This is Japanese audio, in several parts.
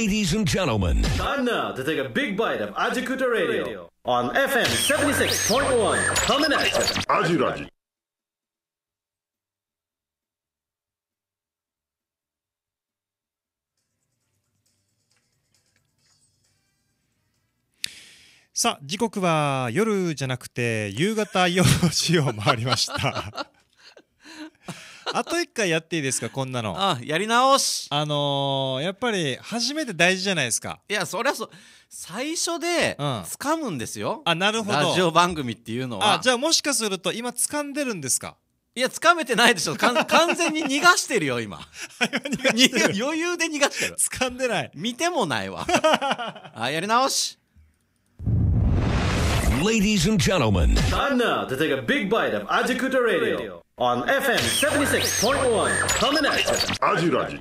Ladies and gentlemen, time now to take a big bite of Ajikuta Radio on FM 76.1. Coming at you. アジラジ。さあ時刻は夜じゃなくて夕方4時を回りました あと一回やっていいですかこんなのあやり直しあのー、やっぱり初めて大事じゃないですかいやそりゃそう最初で掴むんですよ、うん、あなるほどラジオ番組っていうのはあじゃあもしかすると今掴んでるんですかいや掴めてないでしょ 完全に逃がしてるよ今 余裕で逃がしてる掴んでない見てもないわあやり直し Ladies and gentlemen, time now to take a big bite of Ajikuta Radio on FM 76.1. Coming at you. アジラジ。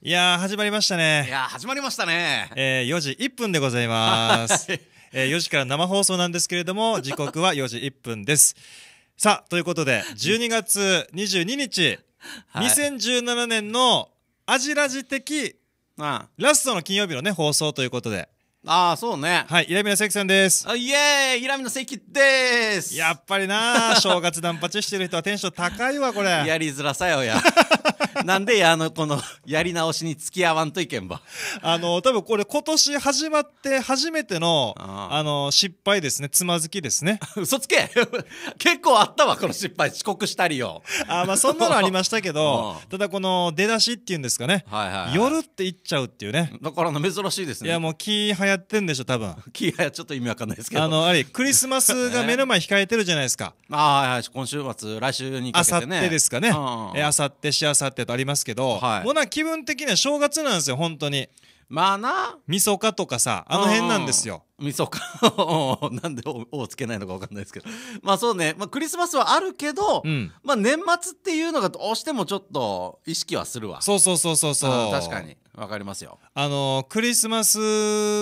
いやー始まりましたいね、やー始まりましたね。えー、4時1分でございます、えー、4時から生放送なんですけれども時刻は4時1分ですさあということで12月22日2017年のアジラジ的、ラストの金曜日のね放送ということでああ、そうね。はい、イラミの関さんです。あイエーイイラミの関です。やっぱりな、正月断髪してる人はテンション高いわ、これ。やりづらさよ、や。なんで、あの、この、やり直しに付き合わんといけんば。あの、多分これ今年始まって初めての、あの、失敗ですね。つまずきですね。嘘つけ 結構あったわ、この失敗。遅刻したりよ。あまあ、そんなのありましたけど、ただこの出だしっていうんですかね。はいはい、はい、夜って言っちゃうっていうね。だから珍しいですね。いや、もう気早やってんでしょ多分気がちょっと意味わかんないですけどあのあれクリスマスが目の前控えてるじゃないですか ああ今週末来週にあさってですかね、あさってしあさってとありますけど、はい、もうな気分的には正月なんですよ本当にまあなみそかとかさあの辺なんですよ、みそか なんで「お」をつけないのか分かんないですけどまあそうね、まあ、クリスマスはあるけど、うん、まあ、年末っていうのがどうしてもちょっと意識はするわそうそうそうそうそう確かにわかりますよあのクリスマス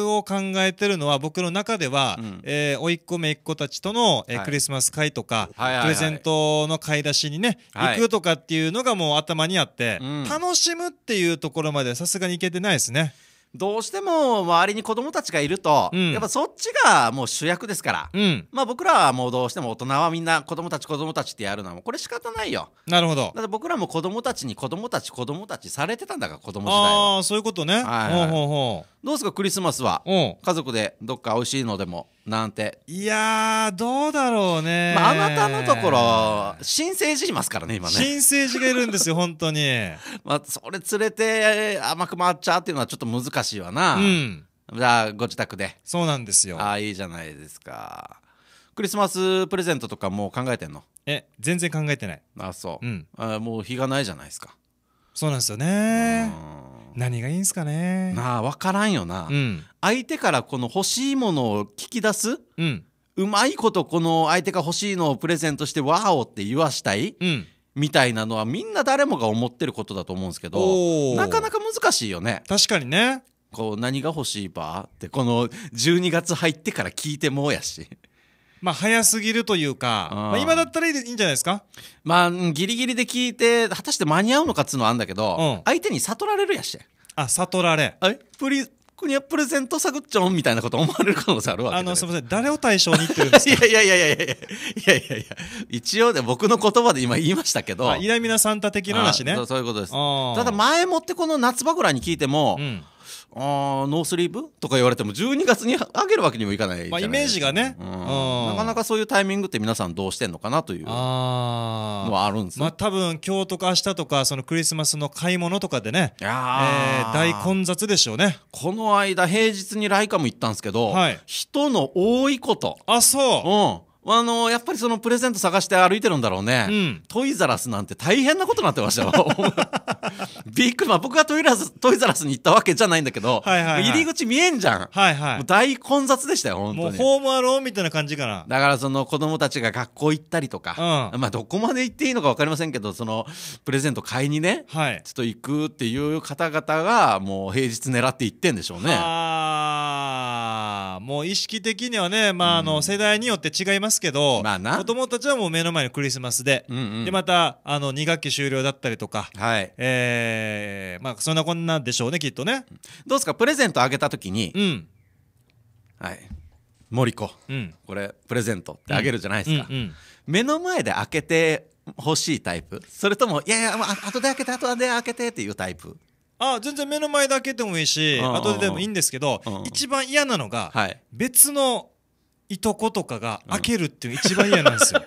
を考えてるのは僕の中では、うんえー、甥っ子姪っ子たちとの、えーはいクリスマス会とか、はいはいはいプレゼントの買い出しにね、はい行くとかっていうのがもう頭にあって、うん楽しむっていうところまでさすがにいけてないですねどうしても周りに子供たちがいると、うん、やっぱそっちがもう主役ですから、うん、まあ僕らはもうどうしても大人はみんな子供たち子供たちってやるのはもうこれ仕方ないよなるほどだって僕らも子供たちに子供たち子供たちされてたんだから子供時代はああそういうことね、はい、はい、どうですかクリスマスは家族でどっか美味しいのでもなんていやーどうだろうねまあ、あなたのところ新生児いますからね今ね新生児がいるんですよ本当に まあそれ連れて甘く回っちゃうっていうのはちょっと難しいわなうんじゃあご自宅でそうなんですよああいいじゃないですかクリスマスプレゼントとかもう考えてんのえ全然考えてないあそう、うん、あもう日がないじゃないですかそうなんですよね何がいいんすかねまあ分からんよな、うん、相手からこの欲しいものを聞き出す、うん、うまいことこの相手が欲しいのをプレゼントして「ワオ!」って言わしたい、うん、みたいなのはみんな誰もが思ってることだと思うんですけどなかなか難しいよね確かにねこう何が欲しいばってこの12月入ってから聞いてもうやしまあ、早すぎるというか、まあ、今だったらいいんじゃないですかまあ、ギリギリで聞いて、果たして間に合うのかっつうのはあんだけど、うん、相手に悟られるやし。あ、悟られ。あれプリ、国はプレゼント探っちゃんみたいなこと思われる可能性あるわけ、ね、あの、すみません。誰を対象にってうんですか いやいやいやいやいやいやいやいや一応ね、僕の言葉で今言いましたけど。あ、イラミナサンタ的な話ね。そういうことです。ただ前もってこの夏場ぐらいに聞いても、うんあーノースリーブとか言われても12月にあげるわけにもいかないまあ、イメージがね、うん、なかなかそういうタイミングって皆さんどうしてんのかなというのはあるんですまあ多分今日とか明日とかそのクリスマスの買い物とかでね、えー、大混雑でしょうねこの間平日にライカも行ったんですけど、はい、人の多いことあそう、うんあのやっぱりそのプレゼント探して歩いてるんだろうね、うん、トイザラスなんて大変なことになってましたよビッグマン僕がトイラストイザラスに行ったわけじゃないんだけど、はいはいはい、入り口見えんじゃん、はいはい、大混雑でしたよ本当にもうホームアローンみたいな感じかなだからその子供たちが学校行ったりとか、うん、まあどこまで行っていいのか分かりませんけどそのプレゼント買いにね、はい、ちょっと行くっていう方々がもう平日狙って行ってんでしょうねああもう意識的にはね、まあ、あの世代によって違いますけど、まあ、子供たちはもう目の前のクリスマスで、うんうん、でまたあの2学期終了だったりとか、はいえーまあ、そんなこんなでしょうねきっとねどうですかプレゼントあげた時に、うん、はい森子、うん、これプレゼントってあげるじゃないですか、うんうんうん、目の前で開けて欲しいタイプそれともいやいや後で開けて後で開けてっていうタイプあ全然目の前だけでもいいし、うんうんうん、後ででもいいんですけど、うんうん、一番嫌なのが、はい、別のいとことかが開けるっていうの一番嫌なんですよ。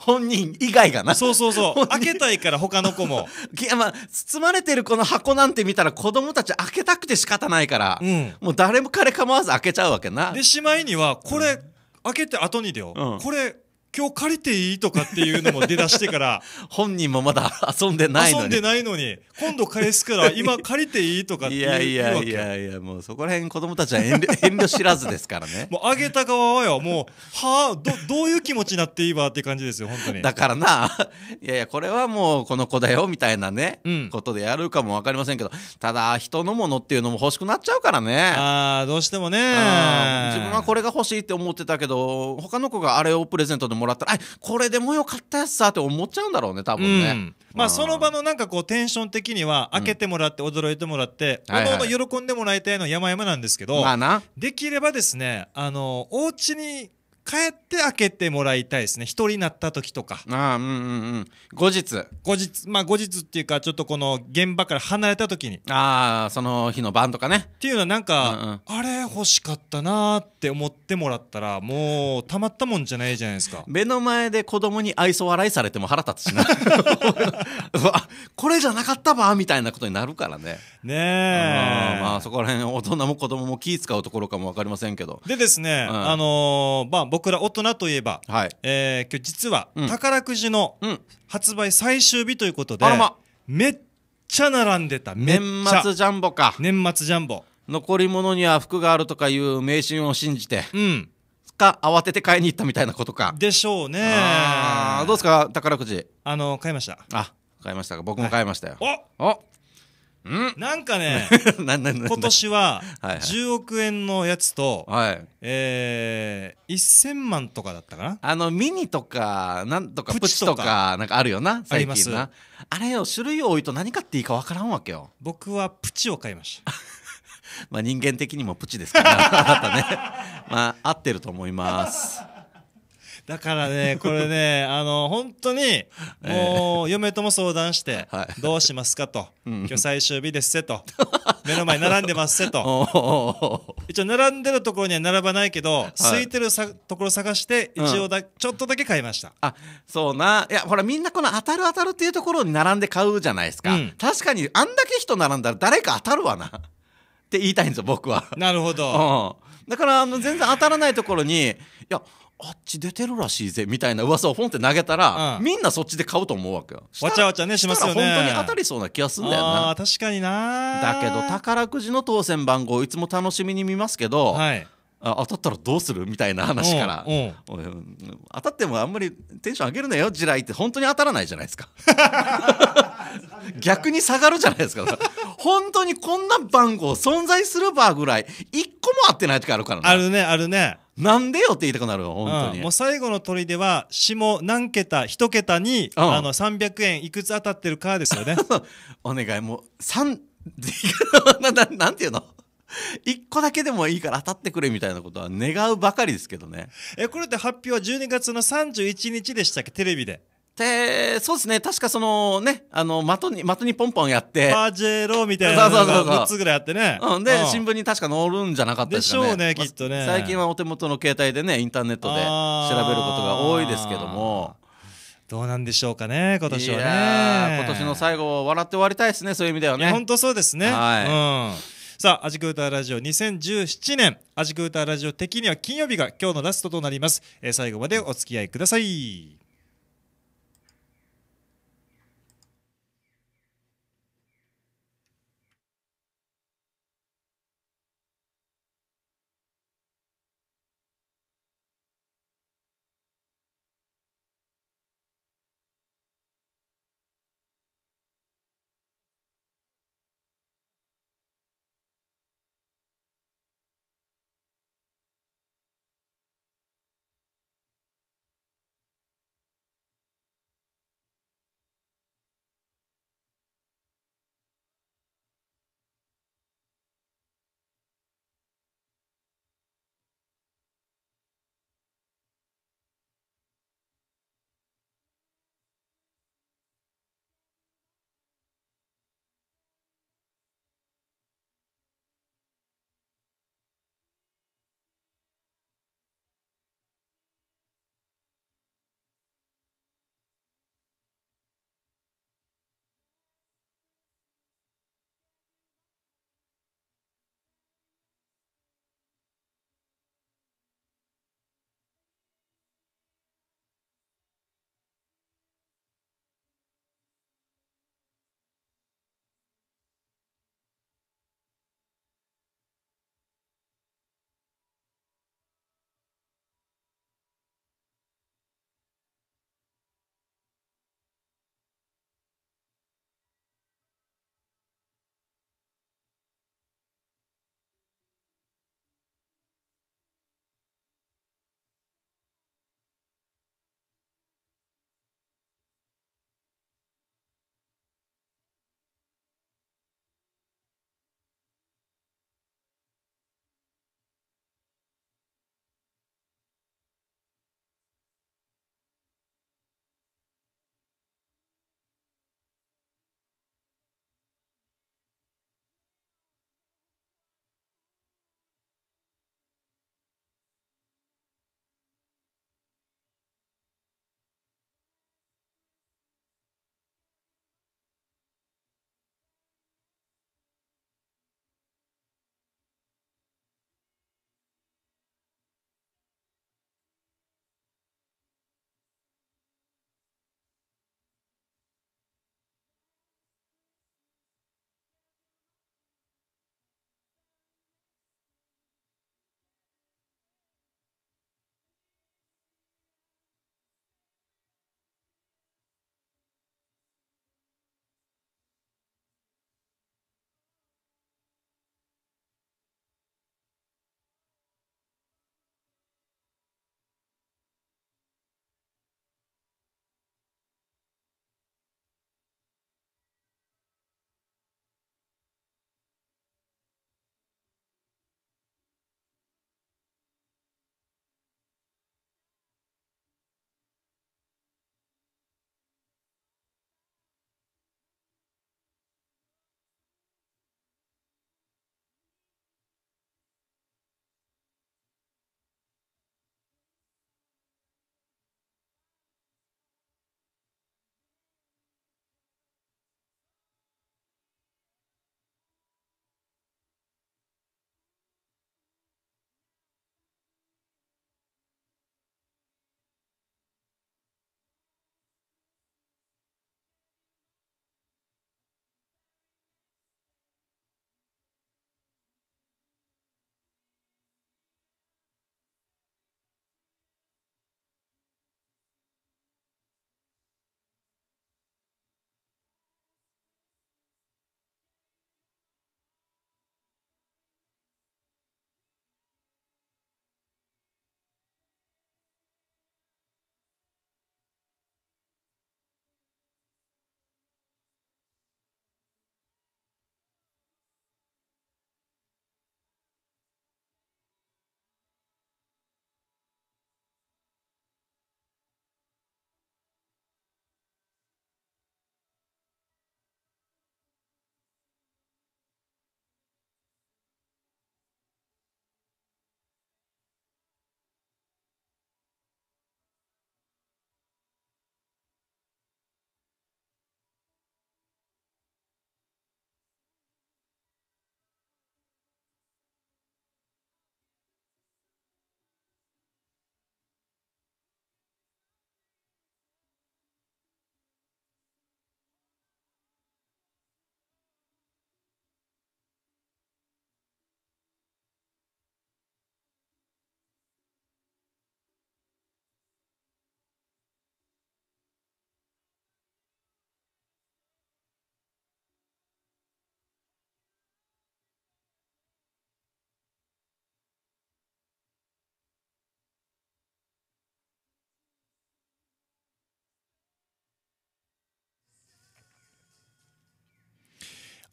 本人以外がな。そうそうそう。開けたいから他の子も。いやまあ、包まれてるこの箱なんて見たら子供たち開けたくて仕方ないから、うん、もう誰も彼構わず開けちゃうわけな。で、しまいには、これ、うん、開けて後にだよ、うん、これ、今日借りていいとかっていうのも出だしてから 本人もまだ遊んでないのに遊んでないのに今度返すから 今借りていいとかっていうわけいやいやいやいやもうそこら辺子供たちは遠慮 遠慮知らずですからねもうあげた側はよもうはあどどういう気持ちになっていいわって感じですよ本当にだからないやいやこれはもうこの子だよみたいなね、うん、ことでやるかも分かりませんけどただ人のものっていうのも欲しくなっちゃうからねああどうしてもね自分はこれが欲しいって思ってたけど他の子があれをプレゼントでももらったらあこれでもよかったやつさって思っちゃうんだろうね多分ね、うん、まあその場のなんかこうテンション的には開けてもらって驚いてもらって、うん、おの喜んでもらいたいの山々なんですけど、まあ、できればですねあのお家に帰って開けてもらいたいですね一人になった時とかああうんうんうん後日後日まあ後日っていうかちょっとこの現場から離れた時にああその日の晩とかねっていうのはなんか、うんうん、あれ欲しかったなーって思ってもらったらもうたまったもんじゃないじゃないですか目の前で子供に愛想笑いされても腹立つしな これじゃなかったばみたいなことになるからねねえまあそこら辺大人も子供も気使うところかも分かりませんけどでですね、うん、あのー、まあ僕ら大人といえば、はいえー、今日実は宝くじの発売最終日ということで、うんま、めっちゃ並んでた年末ジャンボか年末ジャンボ残り物には服があるとかいう迷信を信じて、うん、か慌てて買いに行ったみたいなことかでしょうねどうですか宝くじあの買いましたあ買いましたか僕も買いましたよ、はい、おおなんかね 今年は10億円のやつと、はい、えー、1000万とかだったかなあのミニとかなんとかプチとかなんかあるよな最近なあれを種類多いと何買っていいか分からんわけよ僕はプチを買いました まあ人間的にもプチですからあな たねまあ合ってると思いますだからね これねあの本当にもう嫁とも相談して、どうしますかと、今日最終日ですせと目の前並んでますせと 一応並んでるところには並ばないけど、空いてるさところ探して一応だ、ちょっとだけ買いましたあそうないやほらみんなこの当たる当たるっていうところに並んで買うじゃないですか、確かにあんだけ人並んだら誰か当たるわなって言いたいんですよ僕はなるほど、だからあの全然当たらないところにいやあっち出てるらしいぜみたいな噂をポンって投げたら、うん、みんなそっちで買うと思うわけよわちゃわちゃねしますよね本当に当たりそうな気がすんだよな確かになだけど宝くじの当選番号いつも楽しみに見ますけど、はい、あ当たったらどうするみたいな話から、当たってもあんまりテンション上げるなよ地雷って本当に当たらないじゃないですか 逆に下がるじゃないですか本当にこんな番号存在する場ぐらい一個も合ってない時あるからねあるねあるねなんでよって言いたくなるよ本当に、うん、もう最後の砦は下何桁一桁に、うん、あの300円いくつ当たってるかですよね お願いもう3 なななんていうの1個だけでもいいから当たってくれみたいなことは願うばかりですけどねえこれって発表は12月の31日でしたっけテレビでで、そうですね。確かそのね、あの、的に、的にポンポンやって。パジェロみたいな。そうそうそう6つぐらいやってね。うん。で、うん、新聞に確か載るんじゃなかったですかね。でしょうね、きっとね、まあ、最近はお手元の携帯でね、インターネットで調べることが多いですけども。どうなんでしょうかね、今年はね。今年の最後、笑って終わりたいですね、そういう意味ではね。本当そうですね。はい。うん。さあ、アジクーターラジオ2017年、アジクーターラジオ的には金曜日が今日のラストとなります。えー、最後までお付き合いください。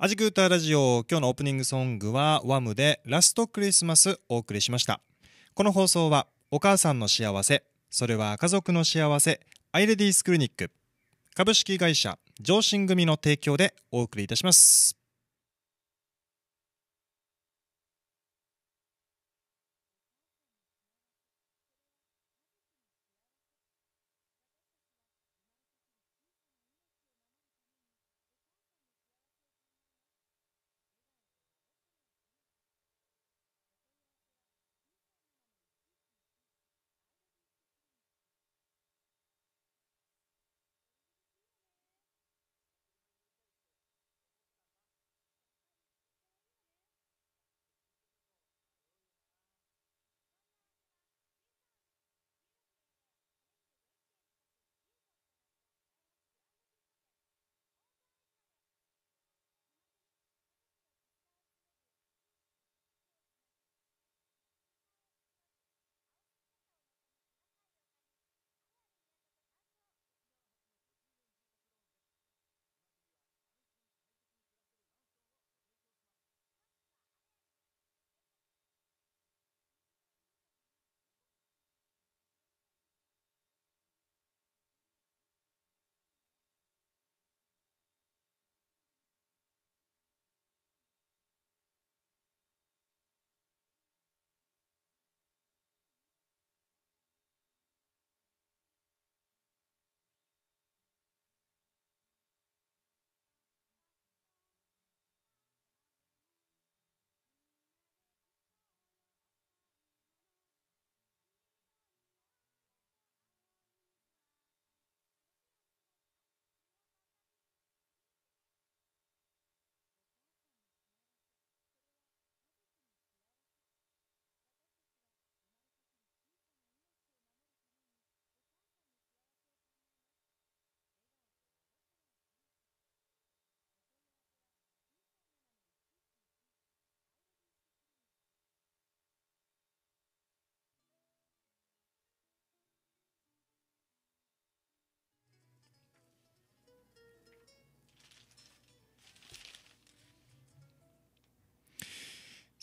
アジクーターラジオ今日のオープニングソングはワムでラストクリスマスお送りしましたこの放送はお母さんの幸せそれは家族の幸せアイレディースクリニック株式会社上進組の提供でお送りいたします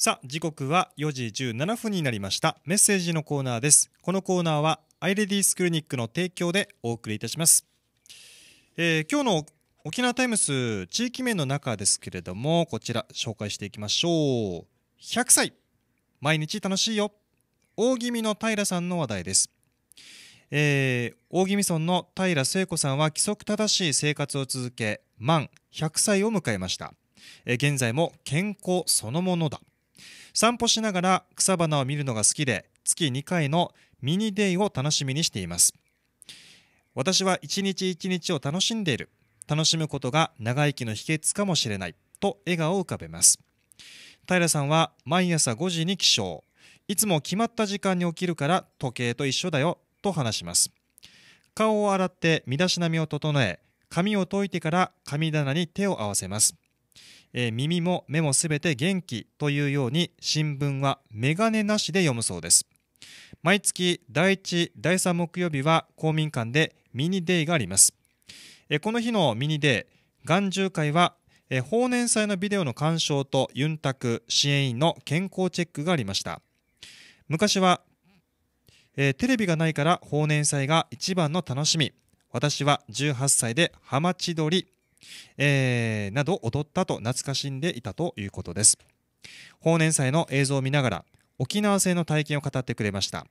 さあ時刻は4時17分になりましたメッセージのコーナーですこのコーナーはアイレディスクリニックの提供でお送りいたします、えー、今日の沖縄タイムス地域面の中ですけれどもこちら紹介していきましょう100歳毎日楽しいよ大気味の平さんの話題ですえー、大気味村の平聖子さんは規則正しい生活を続け満100歳を迎えました、えー、現在も健康そのものだ散歩しながら草花を見るのが好きで月2回のミニデイを楽しみにしています私は一日一日を楽しんでいる楽しむことが長生きの秘訣かもしれないと笑顔を浮かべます平さんは毎朝5時に起床いつも決まった時間に起きるから時計と一緒だよと話します顔を洗って身だしなみを整え髪を解いてから神棚に手を合わせますえー、耳も目もすべて元気というように新聞はメガネなしで読むそうです毎月第1第3木曜日は公民館でミニデイがあります、えー、この日のミニデイ眼中会は、えー、法年祭のビデオの鑑賞とユンタク支援員の健康チェックがありました昔は、えテレビがないから法年祭が一番の楽しみ私は18歳で浜ド鳥えー、など踊ったと懐かしんでいたということです法年祭の映像を見ながら沖縄製の体験を語ってくれました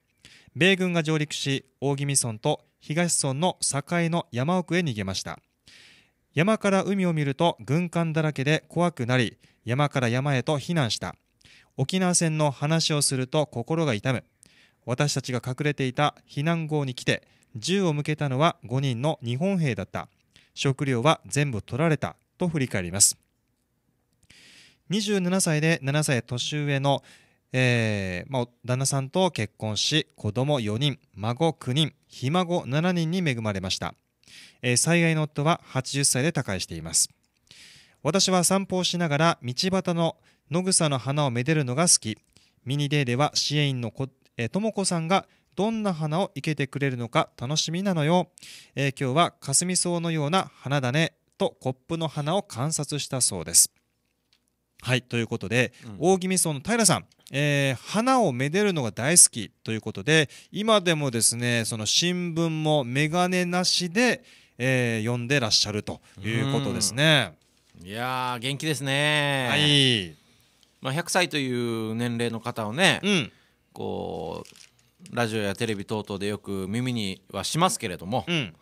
米軍が上陸し大宜味村と東村の境の山奥へ逃げました山から海を見ると軍艦だらけで怖くなり山から山へと避難した沖縄戦の話をすると心が痛む私たちが隠れていた避難壕に来て銃を向けたのは5人の日本兵だった食料は全部取られたと振り返ります27歳で7歳年上の、えーまあ、旦那さんと結婚し子供4人孫9人ひ孫7人に恵まれました、えー、災害の夫は80歳で他界しています私は散歩をしながら道端の野草の花をめでるのが好きミニデーでは支援員の子、えー、智子さんがどんな花を生けてくれるのか楽しみなのよ、えー、今日はかすみ草のような花だねとコップの花を観察したそうですはいということで、うん、大宜味噌の平さんえー、花をめでるのが大好きということで今でもですねその新聞も眼鏡なしで、えー、読んでらっしゃるということですね。いや元気ですね、はいまあ、100歳という年齢の方をね、うん、こうラジオやテレビ等々でよく耳にはしますけれども、うん、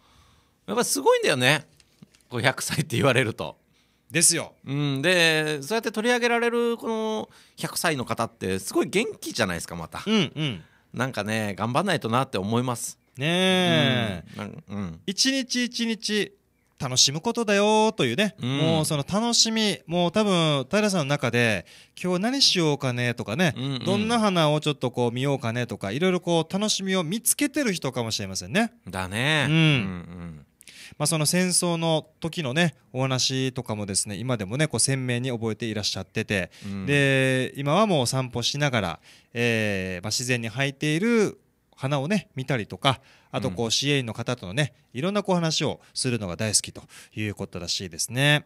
やっぱすごいんだよね1 0 0歳って言われると。ですよ、うん、でそうやって取り上げられるこの100歳の方ってすごい元気じゃないですかまた、うんうん、なんかね頑張んないとなって思いますねえ、うん、うん、一日一日楽しむことだよというね、うん、もうその楽しみもう多分平さんの中で今日何しようかねとかね、うんうん、どんな花をちょっとこう見ようかねとかいろいろこう楽しみを見つけてる人かもしれませんね。だね。うん、うんうんまあ、その戦争の時のねお話とかもですね今でもねこう鮮明に覚えていらっしゃってて、うん、で今はもう散歩しながら、えーまあ、自然に生えている花をね見たりとか、あとこう支援員の方とのねいろんなこう話をするのが大好きということらしいですね。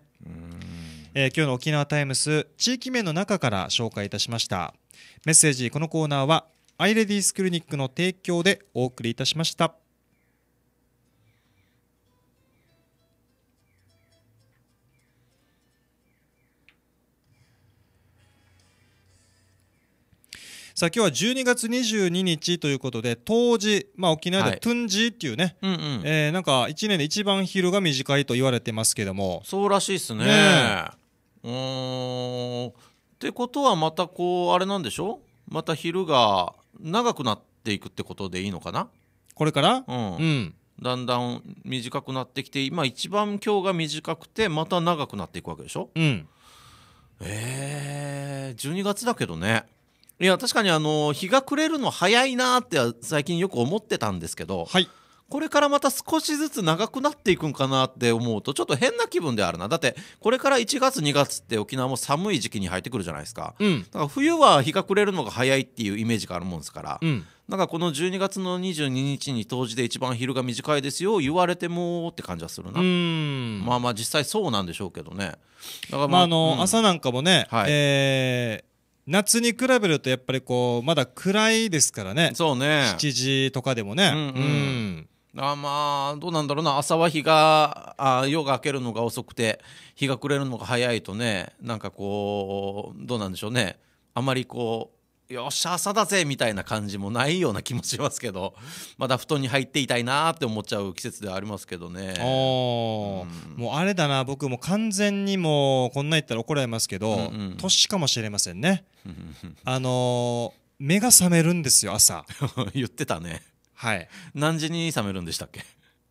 えー、今日の沖縄タイムス地域面の中から紹介いたしましたメッセージこのコーナーはアイレディースクリニックの提供でお送りいたしました。さあ今日は12月22日ということで冬至、まあ、沖縄ではトゥンジっていうね、はいうんうん、えー、なんか1年で一番昼が短いと言われてますけどもそうらしいっすねねうんってことはまたこうあれなんでしょまた昼が長くなっていくってことでいいのかなこれから、うん、うん、だんだん短くなってきて今一番今日が短くてまた長くなっていくわけでしょうんえー、12月だけどねいや確かにあの日が暮れるの早いなって最近よく思ってたんですけど、はい、これからまた少しずつ長くなっていくんかなって思うとちょっと変な気分であるなだってこれから1月2月って沖縄も寒い時期に入ってくるじゃないですかうん、だから冬は日が暮れるのが早いっていうイメージがあるもんですから、うん、なんかこの12月の22日に冬至で一番昼が短いですよ言われてもって感じはするなまあまあ実際そうなんでしょうけどねだからまあ、まあ、あの、うん、朝なんかもね、はい、えー夏に比べるとやっぱりこうまだ暗いですからねそうね7時とかでもね、うん、うんあまあどうなんだろうな朝は日があ夜が明けるのが遅くて日が暮れるのが早いとねなんかこうどうなんでしょうねあまりこうよっしゃ朝だぜみたいな感じもないような気もしますけどまだ布団に入っていたいなって思っちゃう季節ではありますけどね、うん、もうあれだな僕も完全にもうこんな言ったら怒られますけど、うんうん、年かもしれませんねあのー、目が覚めるんですよ朝 言ってたねはい何時に覚めるんでしたっけ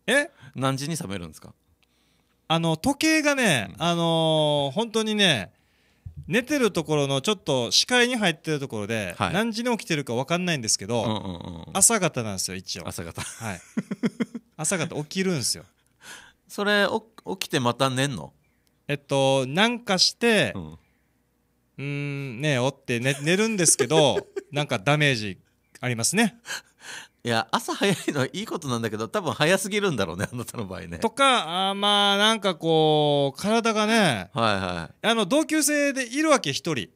え何時に覚めるんですかあの時計がね、うん、あのー、本当にね寝てるところのちょっと視界に入ってるところで、何時に起きてるか分かんないんですけど、朝方なんですよ一応朝方はい 朝方起きるんですよそれ起きてまた寝んの、えっとなんかしてうんうーんねえおって寝寝るんですけどなんかダメージありますねいや朝早いのはいいことなんだけど多分早すぎるんだろうねあなたの場合ね。とかあまあなんかこう体がね、はいはい、あの同級生でいるわけ一人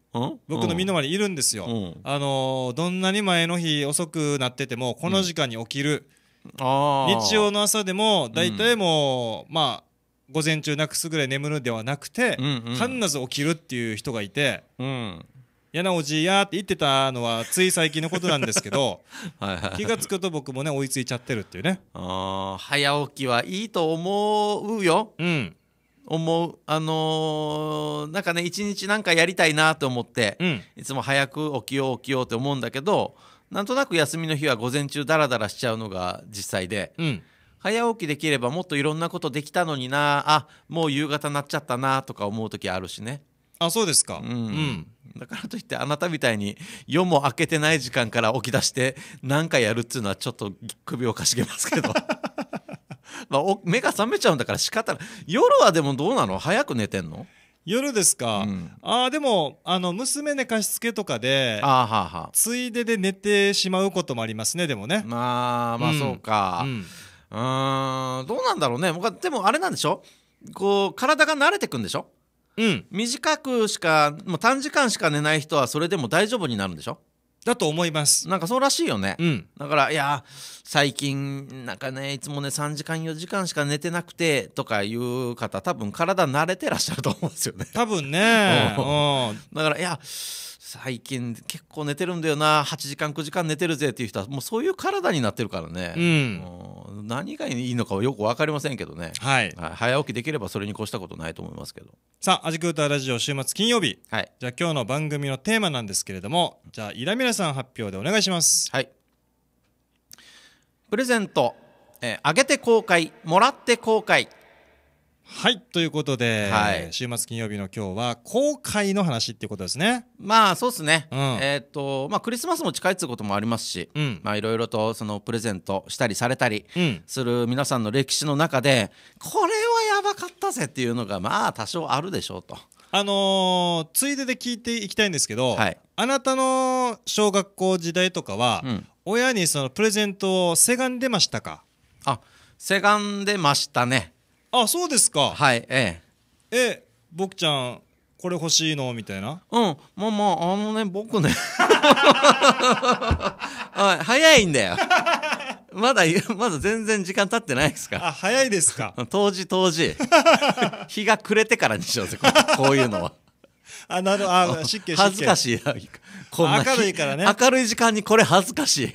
僕の身の回りいるんですよ、うん、あのどんなに前の日遅くなっててもこの時間に起きる、うん、日曜の朝でも大体もう、うん、まあ午前中なくすぐらい眠るではなくて、うんうん、必ず起きるっていう人がいて。うん嫌なおじいやって言ってたのはつい最近のことなんですけど 気が付くと僕もね追いついちゃってるっていうねあ早起きはいいと思うよ、うん、思うあのー、なんかね一日なんかやりたいなと思って、うん、いつも早く起きよう起きようって思うんだけどなんとなく休みの日は午前中ダラダラしちゃうのが実際で、うん、早起きできればもっといろんなことできたのになあもう夕方なっちゃったなとか思う時あるしねあそうですかうん、うんだからといってあなたみたいに夜も明けてない時間から起き出して何かやるっていうのはちょっと首をかしげますけど まあ目が覚めちゃうんだから仕方ない夜はでもどうなの早く寝てんの夜ですか、うん、ああでもあの娘寝かしつけとかでははついでで寝てしまうこともありますねでもねまあまあそうかうん、うん、どうなんだろうねでもあれなんでしょこう体が慣れてくんでしょうん、短くしかもう短時間しか寝ない人はそれでも大丈夫になるんでしょだと思いますなんかそうらしいよね、うん、だからいや最近なんかねいつもね3時間4時間しか寝てなくてとかいう方多分体慣れてらっしゃると思うんですよね多分ね だからいや最近結構寝てるんだよな8時間9時間寝てるぜっていう人はもうそういう体になってるからね、うん、何がいいのかはよく分かりませんけどね、はい、早起きできればそれに越したことないと思いますけどさあ「味食うたラジオ」週末金曜日、はい、じゃあ今日の番組のテーマなんですけれどもじゃあイラミラさん発表でお願いしますはいプレゼント、えー、あげて公開もらって公開はいということで、はい、週末金曜日の今日は公開の話っていうことですねまあそうですね、うん、えっ、ー、とまあクリスマスも近いっていうこともありますし、うん、まあいろいろとそのプレゼントしたりされたりする皆さんの歴史の中で、これはやばかったぜっていうのがまあ多少あるでしょうと。あのー、ついでで聞いていきたいんですけど、はい、あなたの小学校時代とかは、親にそのプレゼントをせがんでましたかあせがんでましたねあそうですかはいえええ僕ちゃんこれ欲しいのみたいなうんまあまああのね僕ねは い早いんだよ まだまだ全然時間経ってないですかあ早いですか当時当時 日が暮れてからにしようぜここういうのはあなるあ湿気恥ずかしいこんな明るいからね明るい時間にこれ恥ずかしいい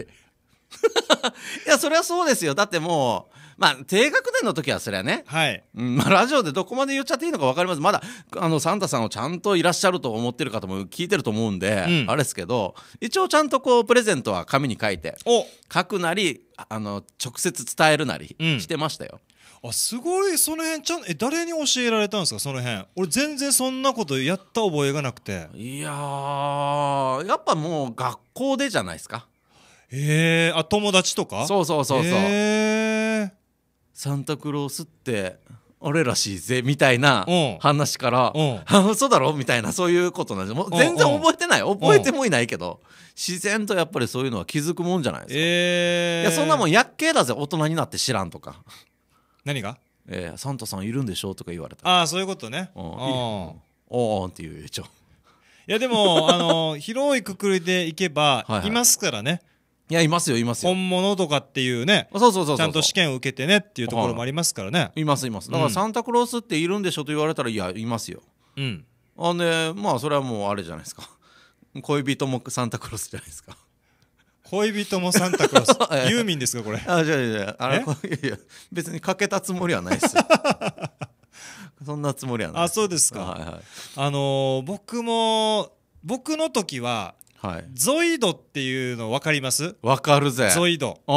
やそれはそうですよだってもうまあ、低学年の時はそれはね、はい。うん、まあ、ラジオでどこまで言っちゃっていいのか分かります。まだ、あの、サンタさんをちゃんといらっしゃると思ってる方も聞いてると思うんで、うん、あれですけど、一応ちゃんとこう、プレゼントは紙に書いて、書くなり、あの、直接伝えるなりしてましたよ。うんあすごいその辺ちゃんえ誰に教えられたんですかその辺俺全然そんなことやった覚えがなくていややっぱもう学校でじゃないですかへえー、あ友達とかそうそうそうそう、えーサンタクロースって俺らしいぜみたいな話からあ嘘だろみたいなそういうことなんです全然覚えてない覚えてもいないけど自然とやっぱりそういうのは気づくもんじゃないですか、えー、いやそんなもんやっけだぜ大人になって知らんとか何がえー、サンタさんいるんでしょとか言われたああそういうことねうんおおっていう一応いやでもあの 広いくくりでいけば、はいはい、いますからねいやいますよいますよ本物とかっていうねそうそうそうちゃんと試験を受けてねっていうところもありますからねいますいますだからサンタクロースっているんでしょと言われたらいやいますようんあねまあそれはもうあれじゃないですか 恋人もサンタクロースじゃないですか恋人もサンタクロース ユーミンですかこれあじゃあじゃああれいや別に欠けたつもりはないです そんなつもりはないあそうですか、はいはい、あのー、僕も僕の時ははい、ゾイドっていうの分かります分かるぜゾイド、う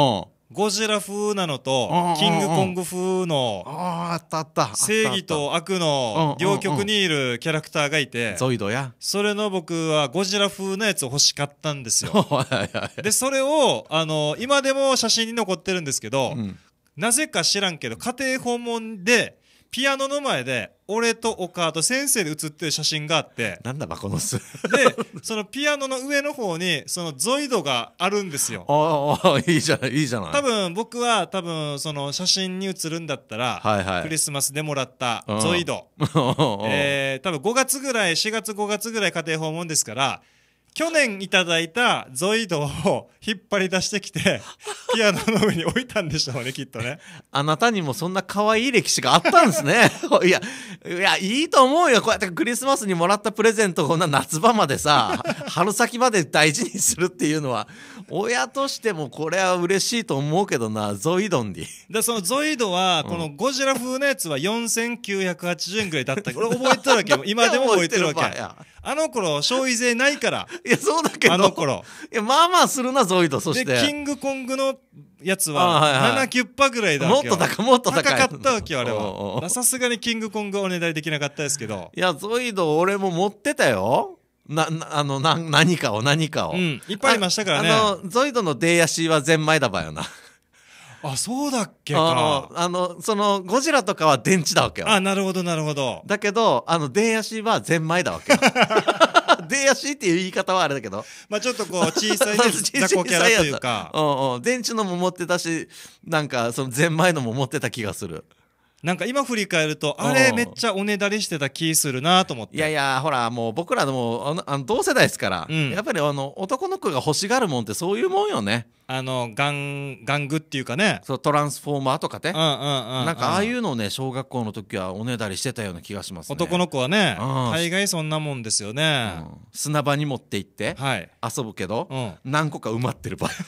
ん、ゴジラ風なのとキングコング風のあったあった正義と悪の両極にいるキャラクターがいてゾイドやそれの僕はゴジラ風のやつ欲しかったんですよ でそれをあの今でも写真に残ってるんですけど、うん、なぜか知らんけど家庭訪問でピアノの前で俺とお母と先生で写ってる写真があってなんだバコノスでそのピアノの上の方にそのゾイドがあるんですよああいいじゃないいいじゃない多分僕は多分その写真に写るんだったら、はいはい、クリスマスでもらったゾイド、えー、多分5月ぐらい4月5月ぐらい家庭訪問ですから去年いただいたゾイドを 引っ張り出してきて ピアノの上に置いたんでしょうねきっとねあなたにもそんな可愛い歴史があったんですね いやいやいいと思うよこうやってクリスマスにもらったプレゼントをこんな夏場までさ春先まで大事にするっていうのは親としてもこれは嬉しいと思うけどなゾイドンにでそのゾイドはこのゴジラ風のやつは4980円ぐらいだった俺覚えてるわけよ 今でも覚えてるわけあの頃消費税ないから いやそうだけどあの頃いやまあまあするなゾイドそしてでキングコングのやつは7キュッパぐらいだもっと高もっと高かったわけよあれはさすがにキングコングはお値段できなかったですけどいやゾイド俺も持ってたよな、な、あの、な、何かを何かを。うん、いっぱいいましたからね。あの、ゾイドの出足はゼンマイだばよな。あ、そうだっけか。あの、その、ゴジラとかは電池だわけよ。あ、なるほど、なるほど。だけど、あの、出足はゼンマイだわけよ。出足っていう言い方はあれだけど。まあちょっとこう、小さい 雑魚キャラというか。うんうん。電池のも持ってたし、なんか、そのゼンマイのも持ってた気がする。なんか今振り返るとあれめっちゃおねだりしてた気するなと思っていやいやほらもう僕らもあのあの同世代ですから、うん、やっぱりあの男の子が欲しがるもんってそういうもんよねあのガンガングっていうかねそうトランスフォーマーとかね、うんうんうん、なんかああいうのね小学校の時はおねだりしてたような気がしますね男の子はね、大概そんなもんですよね、うん、砂場に持って行って、遊ぶけど、うん、何個か埋まってる場合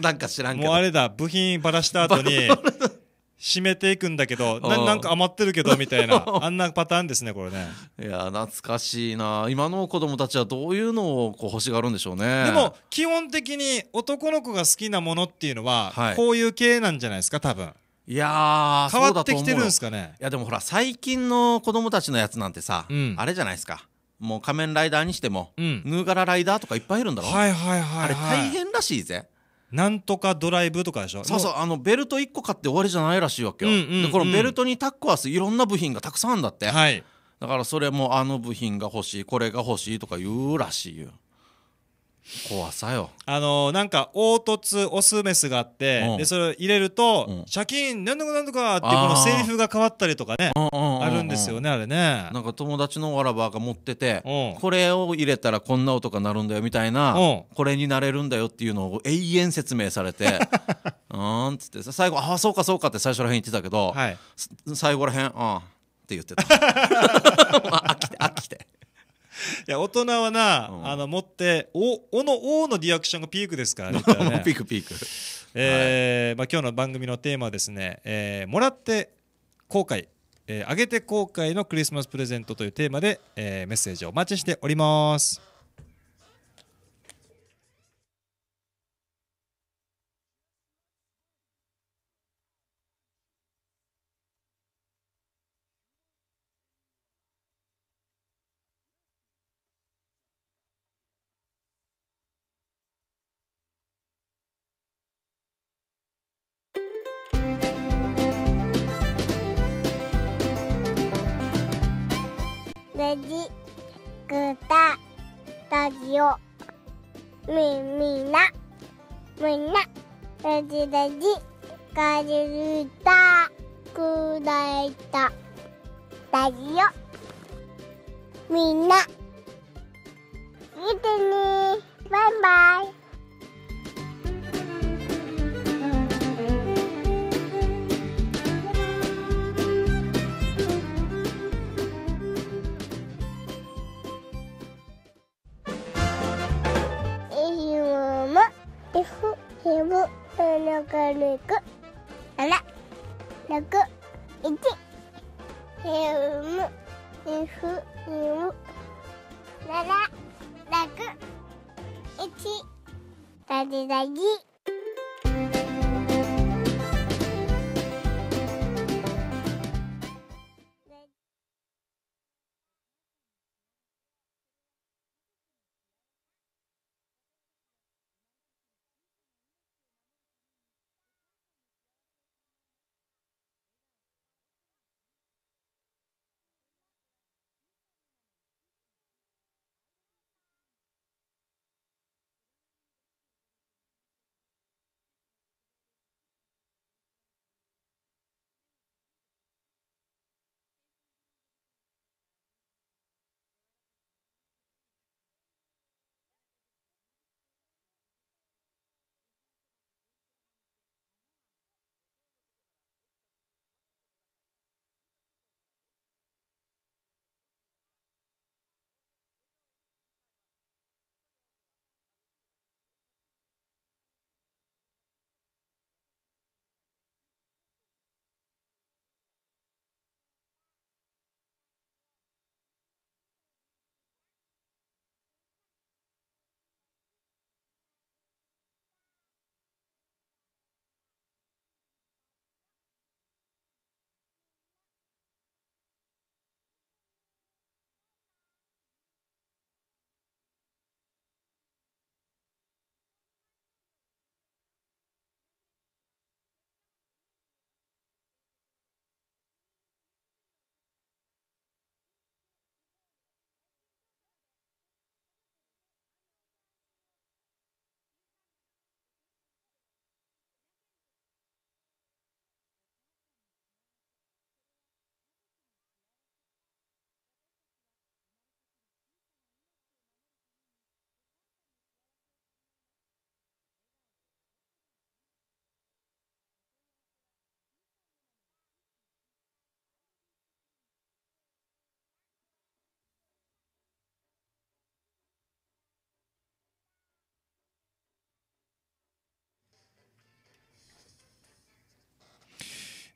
なんか知らんけど。もうあれだ、部品ばらした後に、締 めていくんだけど、ななんか余ってるけどみたいな、あんなパターンですね、これね。いや、懐かしいな、今の子供たちはどういうのをこう欲しがるんでしょうね。でも、基本的に男の子が好きなものっていうのは、こういう系なんじゃないですか、多分いや変わってきてるんですかね。いや、でもほら、最近の子供たちのやつなんてさ、うん、あれじゃないですか。もう仮面ライダーにしても、うん、ヌーガラライダーとかいっぱいいるんだろ。はいはいはい、はい、あれ大変らしいぜ。なんとかドライブとかでしょそうそうあのベルト1個買って終わりじゃないらしいわけよ、うんうんうん、でこのベルトにタック合わせいろんな部品がたくさんあんだって、はい、だからそれもあの部品が欲しいこれが欲しいとか言うらしいよ怖さよあのなんか凹凸オスメスがあって、うん、でそれを入れると「シャキンなんとかなんとか」ってこのセリフが変わったりとかねあるんですよねあれねなんか友達のわらばが持ってて、うん、これを入れたらこんな音が鳴るんだよみたいな、うん、これになれるんだよっていうのを永遠説明されて うんっつって最後「ああそうかそうか」って最初らへん言ってたけど、はい、最後らへん「ああ」って言ってた あ、飽きて飽きて いや大人はな、うん、あの持っておおの「お」のリアクションがピークですから ねピークピーク、えー、まあ、今日の番組のテーマはですね、えー、もらって後悔、えー、あげて後悔のクリスマスプレゼントというテーマで、えー、メッセージをお待ちしておりますレジグラジオみみなみんなレジレジガリルタくらいたラジオみんな見てねバイバイかかるく7 6 1ヘウム F ヘウム7 6 1だじだじ。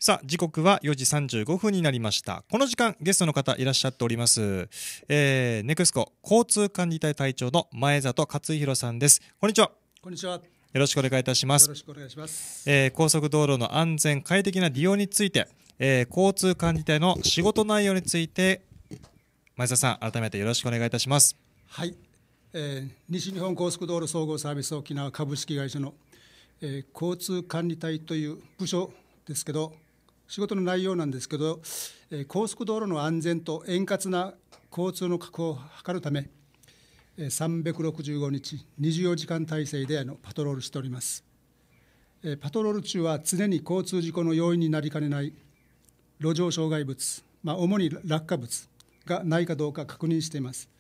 さあ、時刻は4時35分になりました。この時間、ゲストの方いらっしゃっております。えー、ネクスコ交通管理隊隊長の前里勝弘さんです。こんにちは。こんにちは。よろしくお願いいたします。よろしくお願いします。えー、高速道路の安全、快適な利用について、えー、交通管理隊の仕事内容について、前里さん、改めてよろしくお願いいたします。はい。えー、西日本高速道路総合サービス沖縄株式会社の、えー、交通管理隊という部署ですけど、仕事の内容なんですけど、えー、高速道路の安全と円滑な交通の確保を図るため、えー、365日24時間体制であのパトロールしております、えー、パトロール中は常に交通事故の要因になりかねない路上障害物、まあ、主に落下物がないかどうか確認しています、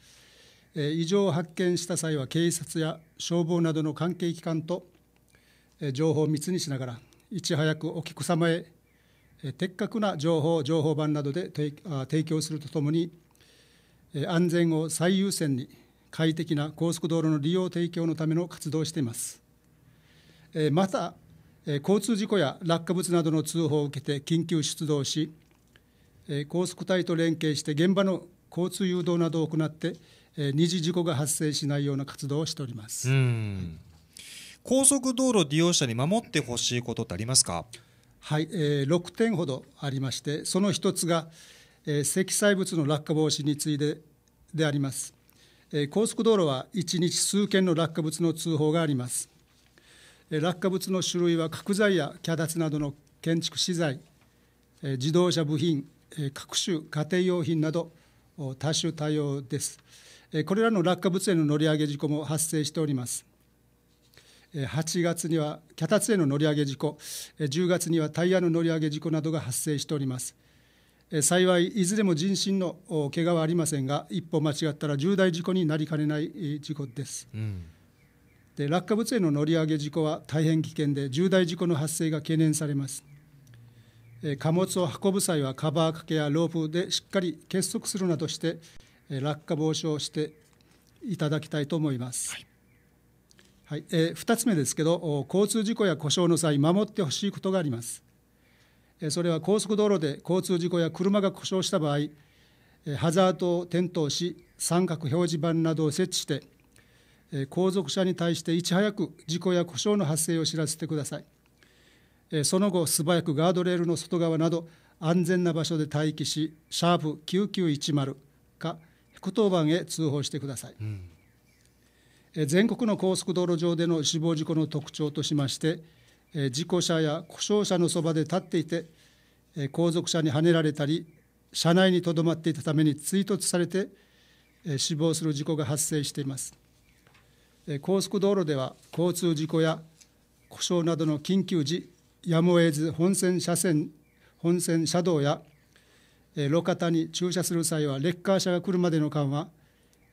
えー、異常を発見した際は警察や消防などの関係機関と、えー、情報を密にしながらいち早くおさ様へ的確な情報、情報版などで提供するとともに、安全を最優先に快適な高速道路の利用提供のための活動をしています。また、交通事故や落下物などの通報を受けて緊急出動し、高速隊と連携して現場の交通誘導などを行って、二次事故が発生しないような活動をしております。高速道路利用者に守ってほしいことってありますかはい、えー、6点ほどありまして、その1つが、えー、積載物の落下防止についてであります。えー、高速道路は1日数件の落下物の通報があります。えー、落下物の種類は角材や脚立などの建築資材、えー、自動車部品、えー、各種家庭用品など多種多様です。えこれらの落下物への乗り上げ事故も発生しております。8月には脚立への乗り上げ事故、10月にはタイヤの乗り上げ事故などが発生しております。幸い、いずれも人身の怪我はありませんが、一歩間違ったら重大事故になりかねない事故です。うん、で落下物への乗り上げ事故は大変危険で、重大事故の発生が懸念されます。貨物を運ぶ際はカバー掛けやロープでしっかり結束するなどして、落下防止をしていただきたいと思います。はいはい、えー、2つ目ですけど交通事故や故障の際守ってほしいことがありますそれは高速道路で交通事故や車が故障した場合ハザードを点灯し三角表示板などを設置して後続車に対していち早く事故や故障の発生を知らせてくださいその後素早くガードレールの外側など安全な場所で待機しシャープ9910か110番へ通報してください、うん全国の高速道路上での死亡事故の特徴としまして事故車や故障車のそばで立っていて後続車にはねられたり車内にとどまっていたために追突されて死亡する事故が発生しています高速道路では交通事故や故障などの緊急時やむを得ず本線車線本線車道や路肩に駐車する際はレッカー車が来るまでの間は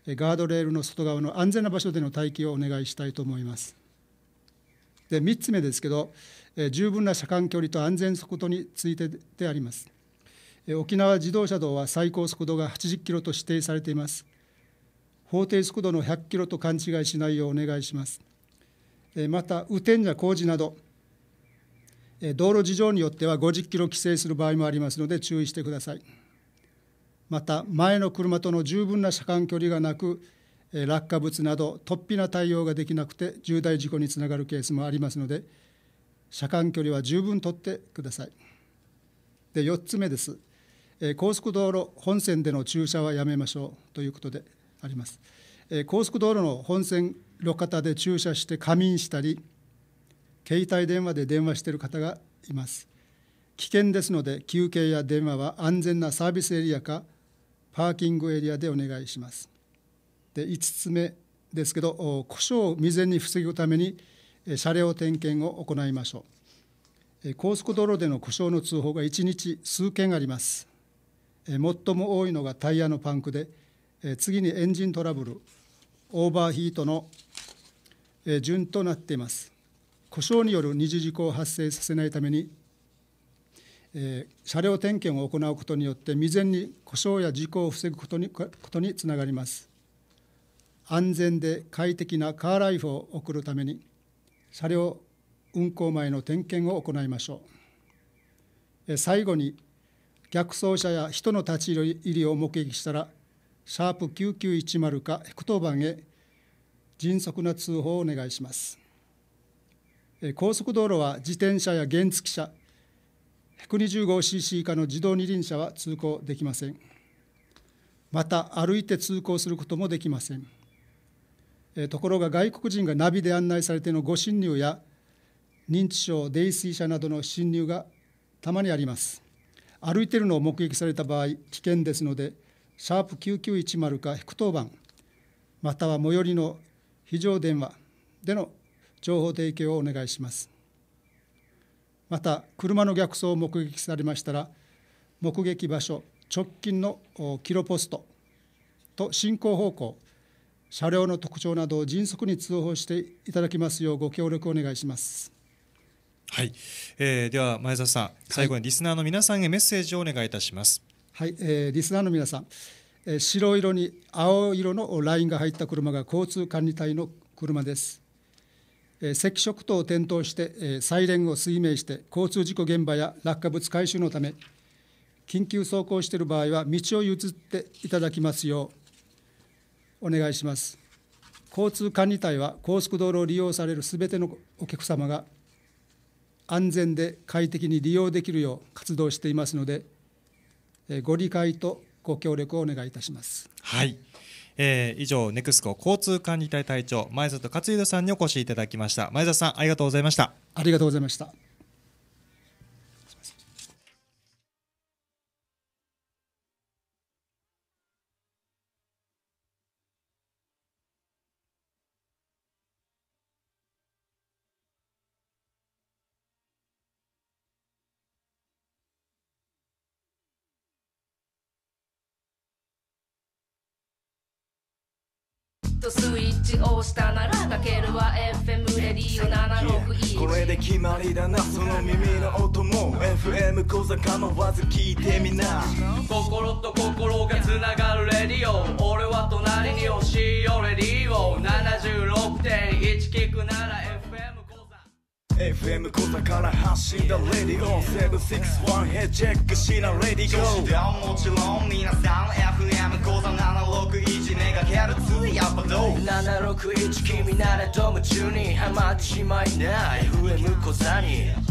ガードレールの外側の安全な場所での待機をお願いしたいと思います。で3つ目ですけど、十分な車間距離と安全速度についてであります。沖縄自動車道は最高速度が80キロと指定されています。法定速度の100キロと勘違いしないようお願いします。また、雨天や工事など、道路事情によっては50キロ規制する場合もありますので注意してください。また前の車との十分な車間距離がなく落下物など突飛な対応ができなくて重大事故につながるケースもありますので車間距離は十分とってください。で4つ目です、え高速道路本線での駐車はやめましょうということであります。え高速道路の本線路肩で駐車して仮眠したり携帯電話で電話している方がいます。危険ですので休憩や電話は安全なサービスエリアかパーキングエリアでお願いします。で5つ目ですけど故障を未然に防ぐために車両点検を行いましょう高速道路での故障の通報が1日数件あります最も多いのがタイヤのパンクで次にエンジントラブルオーバーヒートの順となっています故障による二次事故を発生させないためにえー、車両点検を行うことによって未然に故障や事故を防ぐことにことにつながります安全で快適なカーライフを送るために車両運行前の点検を行いましょう、えー、最後に逆走車や人の立ち入りを目撃したらシャープ9910か110番へ迅速な通報をお願いします高速道路は自転車や原付車 125cc 以下の自動二輪車は通行できませんまた歩いて通行することもできませんところが外国人がナビで案内されてのご侵入や認知症泥酔者などの侵入がたまにあります歩いているのを目撃された場合危険ですのでシャープ9910か110番または最寄りの非常電話での情報提供をお願いしますまた車の逆走を目撃されましたら目撃場所直近のキロポストと進行方向車両の特徴などを迅速に通報していただきますようご協力お願いします。はい、えー、では前澤さん、最後にリスナーの皆さんへメッセージをお願いいたします。はい、えー、リスナーの皆さん、えー、白色に青色のラインが入った車が交通管理隊の車です。赤色灯を点灯して、サイレンを水明して、交通事故現場や落下物回収のため、緊急走行している場合は、道を譲っていただきますよう、お願いします。交通管理隊は、高速道路を利用されるすべてのお客様が、安全で快適に利用できるよう活動していますので、ご理解とご協力をお願いいたします。はいえー、以上ネクスコ交通管理隊隊長前里勝弘さんにお越しいただきました前里さんありがとうございましたありがとうございましたスイッチ押したならかけるは FM レディオ761これで決まりだなその耳の音も FM 小坂のわず聞いてみな心と心がつながるレディオ俺は隣に欲しいよレディオ76.1聞くなら FM FM コタから発信だレディオ761ヘチェックしなレディオもちろん皆さん FM コタ761るやっぱどう761君ならドーム中にハマってしまいな FM 小座に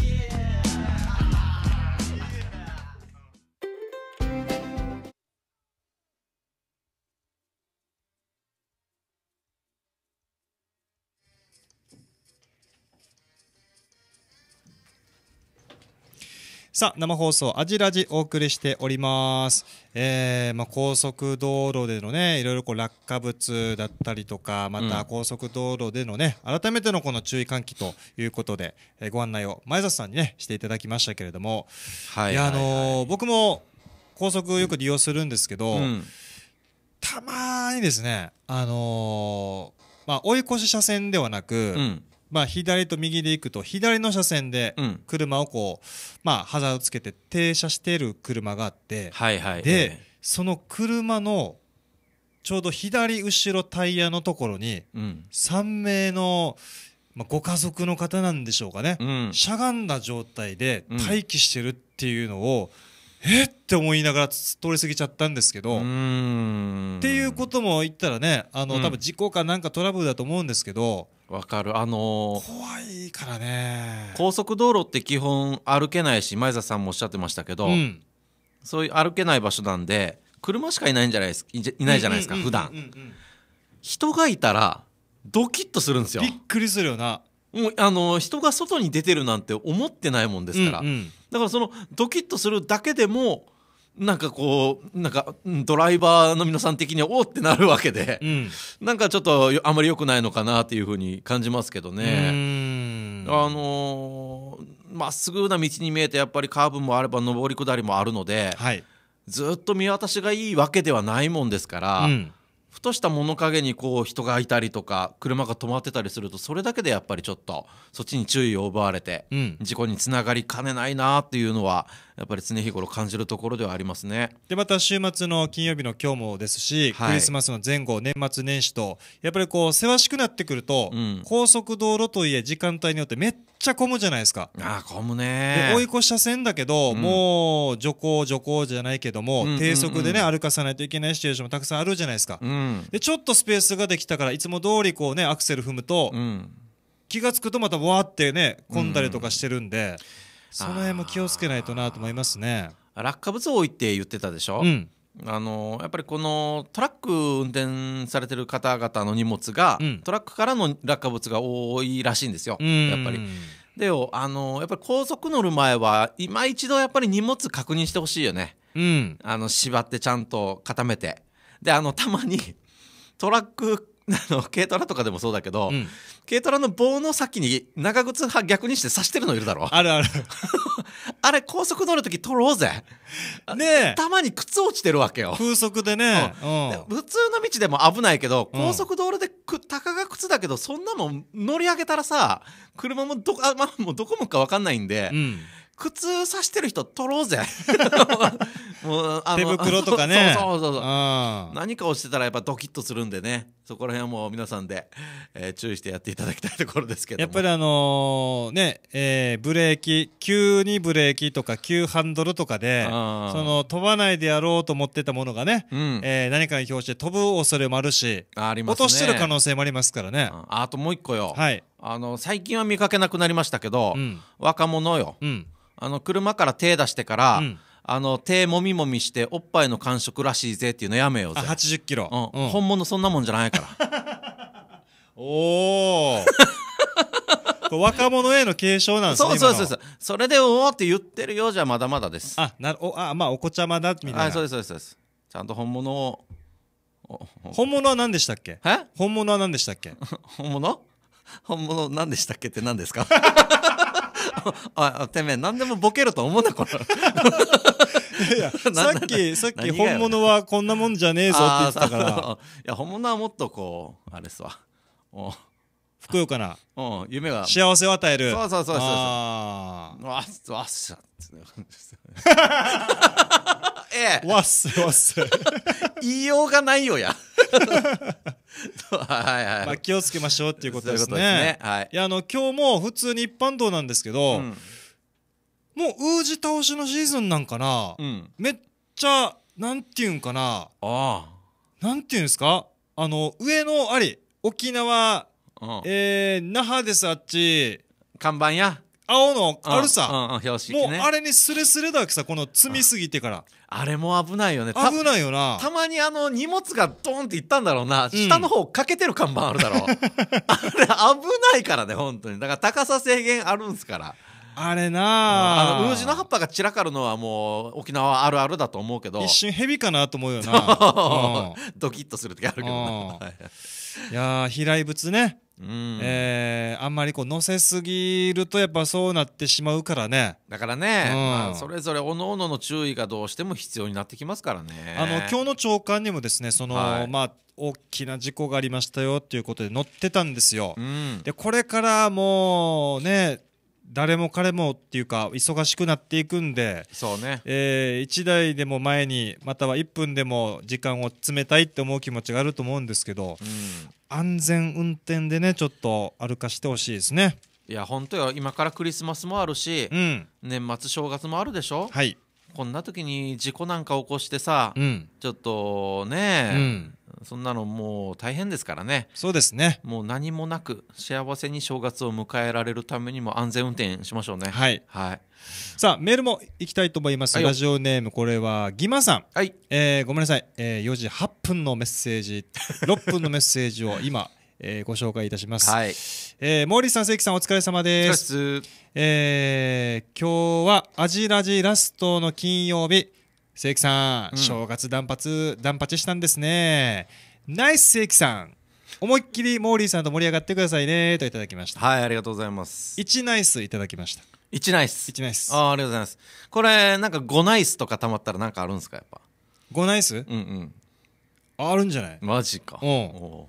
さあ、生放送、アジラジお送りしております。えー、まあ、高速道路でのね、いろいろこう落下物だったりとか、また高速道路でのね、改めてのこの注意喚起ということで、えー、ご案内を前里さんにね、していただきましたけれども、はいはいはい、いあのー、僕も高速よく利用するんですけど、うん、たまにですね、あのー、まあ、追い越し車線ではなく、うんまあ、左と右で行くと左の車線で車をこう、まあ、ハザードつけて停車している車があって、で、その車のちょうど左後ろタイヤのところに3名の、まあ、ご家族の方なんでしょうかね、しゃがんだ状態で待機してるっていうのを、えって思いながら通り過ぎちゃったんですけどっていうことも言ったらねあの多分事故かなんかトラブルだと思うんですけど。わかるあのー、怖いからね高速道路って基本歩けないし前澤さんもおっしゃってましたけど、うん、そういう歩けない場所なんで車しかいないんじゃないですかいないじゃないですか、普段、人がいたらドキッとするんですよびっくりするよなもうあのー、人が外に出てるなんて思ってないもんですから、うんうん、だからそのドキッとするだけでもなんかこうなんかドライバーの皆さん的にはおってなるわけで、うん、なんかちょっとあまり良くないのかなというふうに感じますけどね。あのまっすぐな道に見えてやっぱりカーブもあれば上り下りもあるので、はい、ずっと見渡しがいいわけではないもんですから。うんふとした物陰にこう人がいたりとか車が止まってたりするとそれだけでやっぱりちょっとそっちに注意を奪われて事故につながりかねないなっていうのはやっぱり常日頃感じるところではありますねでまた週末の金曜日の今日もですし、はい、クリスマスの前後年末年始とやっぱりこうせわしくなってくると、うん、高速道路といえ時間帯によってめっちゃ混むじゃないですかあ混むね追い越し車線だけど、うん、もう徐行徐行じゃないけども、うんうんうん、低速でね歩かさないといけないシチュエーションもたくさんあるじゃないですか、うん、でちょっとスペースができたからいつも通りこうねアクセル踏むと、気が付くとまたわってね混んだりとかしてるんで、うんその辺も気をつけないとなと思いますね落下物多いって言ってたでしょ、うん、あのやっぱりこのトラック運転されてる方々の荷物が、うん、トラックからの落下物が多いらしいんですよ、やっぱり。でよあのやっぱり高速乗る前は今一度やっぱり荷物確認してほしいよね、うん、あの縛ってちゃんと固めてであのたまにトラックあの軽トラとかでもそうだけど、うん、軽トラの棒の先に長靴は逆にして刺してるのいるだろあるある。あれ高速乗るとき取ろうぜ。ねえ。たまに靴落ちてるわけよ。風速でね。うん、普通の道でも危ないけど、高速道路でく、たかが靴だけど、そんなもん乗り上げたらさ、車もど、こ、まあ、もうどこもかわかんないんで、うん靴さしてる人取ろうぜ もうあの手袋とかね そうそうそうそう何かをしてたらやっぱドキッとするんでねそこら辺はもう皆さんで、えー、注意してやっていただきたいところですけどやっぱりあのー、ね、えー、ブレーキ急にブレーキとか急ハンドルとかでその飛ばないでやろうと思ってたものがね、うん、えー、何かに表して飛ぶ恐れもあるし、ね、落としてる可能性もありますからねあともう一個よ、はい、あの最近は見かけなくなりましたけど、うん、若者よ、うん、あの車から手出してから、うん、あの手もみもみしておっぱいの感触らしいぜっていうのやめようぜ80キロ、本物そんなもんじゃないから おお 若者への継承なんですね。そうそうそうそれでおおって言ってるようじゃまだまだです。あ、なるおあまあお子ちゃまだみたいな。はいそうですそうです。ちゃんと本物を。本物は何でしたっけ？え？本物は何でしたっけ？本物？本物何でしたっけって何ですか あてめえ何でもボケると思うなこれいや さっきさっき本物はこんなもんじゃねえぞって言ってたからいや本物はもっとこうあれっすわふくよかな、うん、夢が幸せを与えるそうそうそうそうそうあわっすわっす ええわっすわっす言いようがないよやはいはい、まあ、気をつけましょうっていうことですね。ういうねはい、いやあの今日も普通に一般道なんですけど、うん、もううじ倒しのシーズンなんかな、うん、めっちゃなんていうんかなあなんていうんですかあの上のあり沖縄うんえー、那覇ですあっち看板や青のあるさ、うんうん、標識、ね、もうあれにすれすれだけさこの積みすぎてからあれも危ないよね危ないよなたまにあの荷物がドンっていったんだろうな、うん、下の方欠けてる看板あるだろう あれ危ないからね本当にだから高さ制限あるんすからあれなああのウージの葉っぱが散らかるのはもう沖縄あるあるだと思うけど一瞬蛇かなと思うよな ドキッとする時あるけどないや飛来物ねうん、えー、あんまりこう乗せすぎるとやっぱそうなってしまうからねだからね、うん、まあ、それぞれおのおのの注意がどうしても必要になってきますからねあの今日の朝刊にもですねその、はい、まあ大きな事故がありましたよっていうことで載ってたんですよ、うん、でこれからもうね誰も彼もっていうか忙しくなっていくんでそうね、えー、1台でも前にまたは1分でも時間を詰めたいって思う気持ちがあると思うんですけど、うん、安全運転でねちょっと歩かしてほしいですねいや本当よ今からクリスマスもあるし、うん、年末正月もあるでしょはいこんな時に事故なんか起こしてさ、うん、ちょっとね、うんそんなのもう大変ですからねそうですねもう何もなく幸せに正月を迎えられるためにも安全運転しましょうねはい、はい、さあメールもいきたいと思います、はい、ラジオネームこれはギマさん、はいえー、ごめんなさい、えー、4時8分のメッセージ6分のメッセージを今 えー、ご紹介いたします。はい。えー、モーリーさん、関さん、お疲れ様です。お疲れ様です。えー、今日はアジラジラストの金曜日、正規さん、うん、正月断髪断髪したんですねナイス正規さん思いっきりモーリーさんと盛り上がってくださいねといただきましたはいありがとうございます1ナイスいただきました1ナイス1ナイスあありがとうございますこれなんか5ナイスとかたまったらなんかあるんですかやっぱ5ナイスうんうんあるんじゃないマジかうん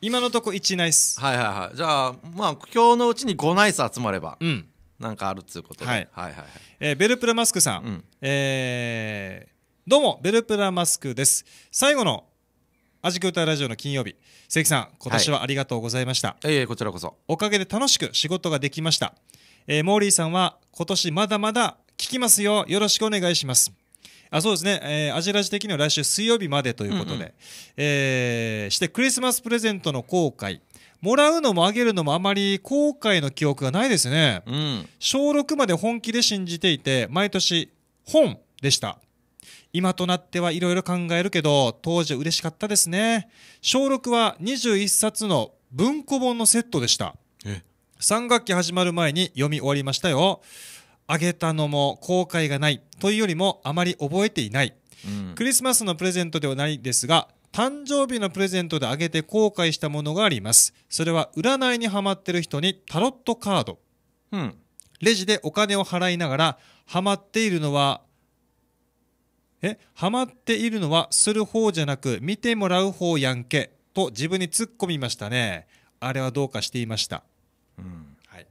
今のとこ1ナイスはいはいはいじゃあまあ今日のうちに5ナイス集まればうんなんかあるっつうことで、はい、はいはいはいえー、ベルプラマスクさん、うん、えー、どうもベルプラマスクです最後のアジク歌ラジオの金曜日関さん今年はありがとうございました、はい、えー、こちらこそおかげで楽しく仕事ができました、えー、モーリーさんは今年まだまだ聞きますよよろしくお願いしますあそうですね、えー、アジラジ的には来週水曜日までということで、うんうん、えー、してクリスマスプレゼントの公開もらうのもあげるのもあまり後悔の記憶がないですね、うん、小6まで本気で信じていて毎年本でした今となってはいろいろ考えるけど当時嬉しかったですね小6は21冊の文庫本のセットでした3学期始まる前に読み終わりましたよあげたのも後悔がないというよりもあまり覚えていない、うん、クリスマスのプレゼントではないですが誕生日のプレゼントであげて後悔したものがありますそれは占いにハマってる人にタロットカード、うん、レジでお金を払いながらハマっているのはえハマっているのはする方じゃなく見てもらう方やんけと自分に突っ込みましたねあれはどうかしていました、うんはい、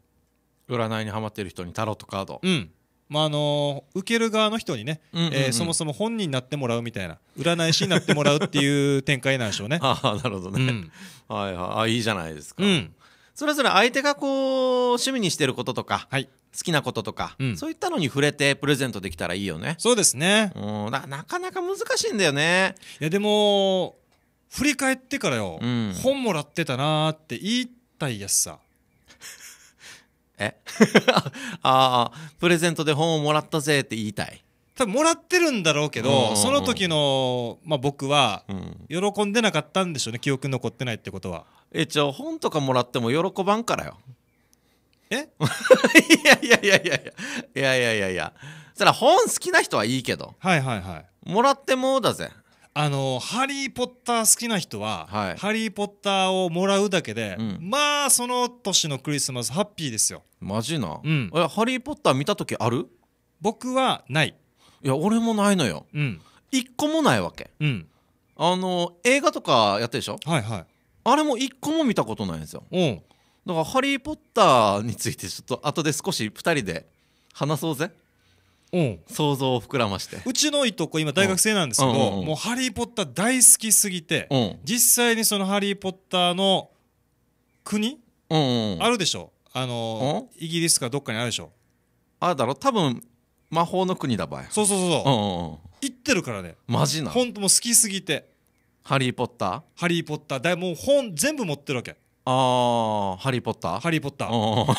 占いにハマってる人にタロットカード、うん、まああの受ける側の人にね、えそもそも本人になってもらうみたいな占い師になってもらうっていう展開なんでしょうね ああなるほどね、うん、はいはいあいいじゃないですか、うん、それぞれ相手がこう趣味にしてることとか、はい、好きなこととか、うん、そういったのに触れてプレゼントできたらいいよねそうですねうんなかなか難しいんだよねいやでも振り返ってからよ、本もらってたなーって言いたいやつさえ ああ、プレゼントで本をもらったぜって言いたい。多分もらってるんだろうけど、うんうんうん、その時の、まあ、僕は、喜んでなかったんでしょうね、記憶残ってないってことは。え、じゃあ本とかもらっても喜ばんからよ。えいや いやいやいやいやいやいやいやいや。そら本好きな人はいいけど。はいはいはい。もらってもうだぜ。あのハリー・ポッター好きな人は、はいハリー・ポッターをもらうだけで、うんまあその年のクリスマスハッピーですよマジな、うんえハリー・ポッター見た時ある僕はないいや俺もないのようん一個もないわけうんあの映画とかやってるでしょはいはいあれも一個も見たことないんですよだから「ハリー・ポッター」についてちょっと後で少し2人で話そうぜ想像を膨らましてうちのいとこ今大学生なんですけど、もう「ハリー・ポッター」大好きすぎて、実際にその「ハリー・ポッター」の国、あるでしょあのイギリスかどっかにあるでしょあるだろ多分魔法の国だばいそうそうそうう行ってるからねマジな本当も好きすぎてハリー・ポッターハリー・ポッターだもう本全部持ってるわけあーハリー・ポッターハリー・ポッター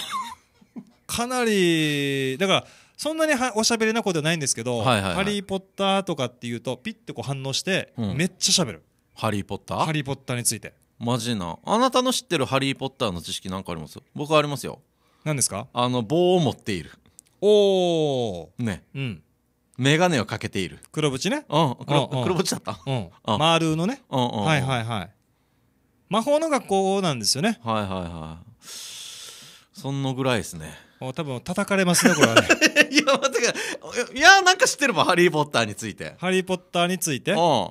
かなりだからそんなにおしゃべりな子ではないんですけど「ハリー・ポッター」とかっていうとピッてこう反応して、めっちゃしゃべる「ハリー・ポッター」「ハリー・ポッター」についてマジなあなたの知ってる「ハリー・ポッター」の知識なんかあります僕ありますよ何ですかあの棒を持っているおおねうん眼鏡をかけている黒縁ねうん黒黒縁だったうん丸のねうん、はいはいはい魔法の学校なんですよねはいはいはいそのぐらいですね多分叩かれますねこれはね いや待っていやなんか知ってるもんハリー・ポッターについてハリー・ポッターについて、うん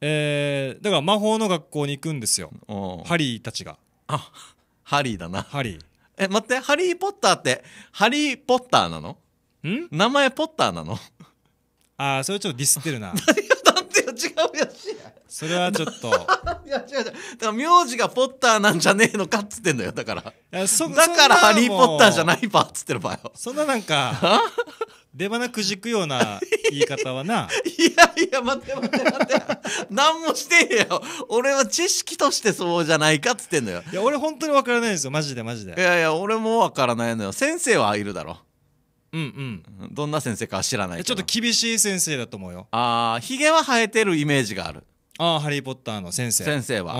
えー、だから魔法の学校に行くんですよハリーたちがあハリーだなハリーえ待ってハリー・ポッターってハリー・ポッターなのん名前ポッターなのああそれちょっとディスってるな 違うやつやそれはちょっと いや違う違うだから名字がポッターなんじゃねえのかっつってんだよだからだからハリー・ポッターじゃないパっつってる場よそんななんか出花くじくような言い方はないやいや待って待って待って何もしてへんよ俺は知識としてそうじゃないかっつってんのよいや俺本当にわからないんですよマジでマジでいやいや俺もわからないのよ先生はいるだろううんうん、どんな先生かは知らないけちょっと厳しい先生だと思うよああひげは生えてるイメージがあるああハリー・ポッターの先生先生は、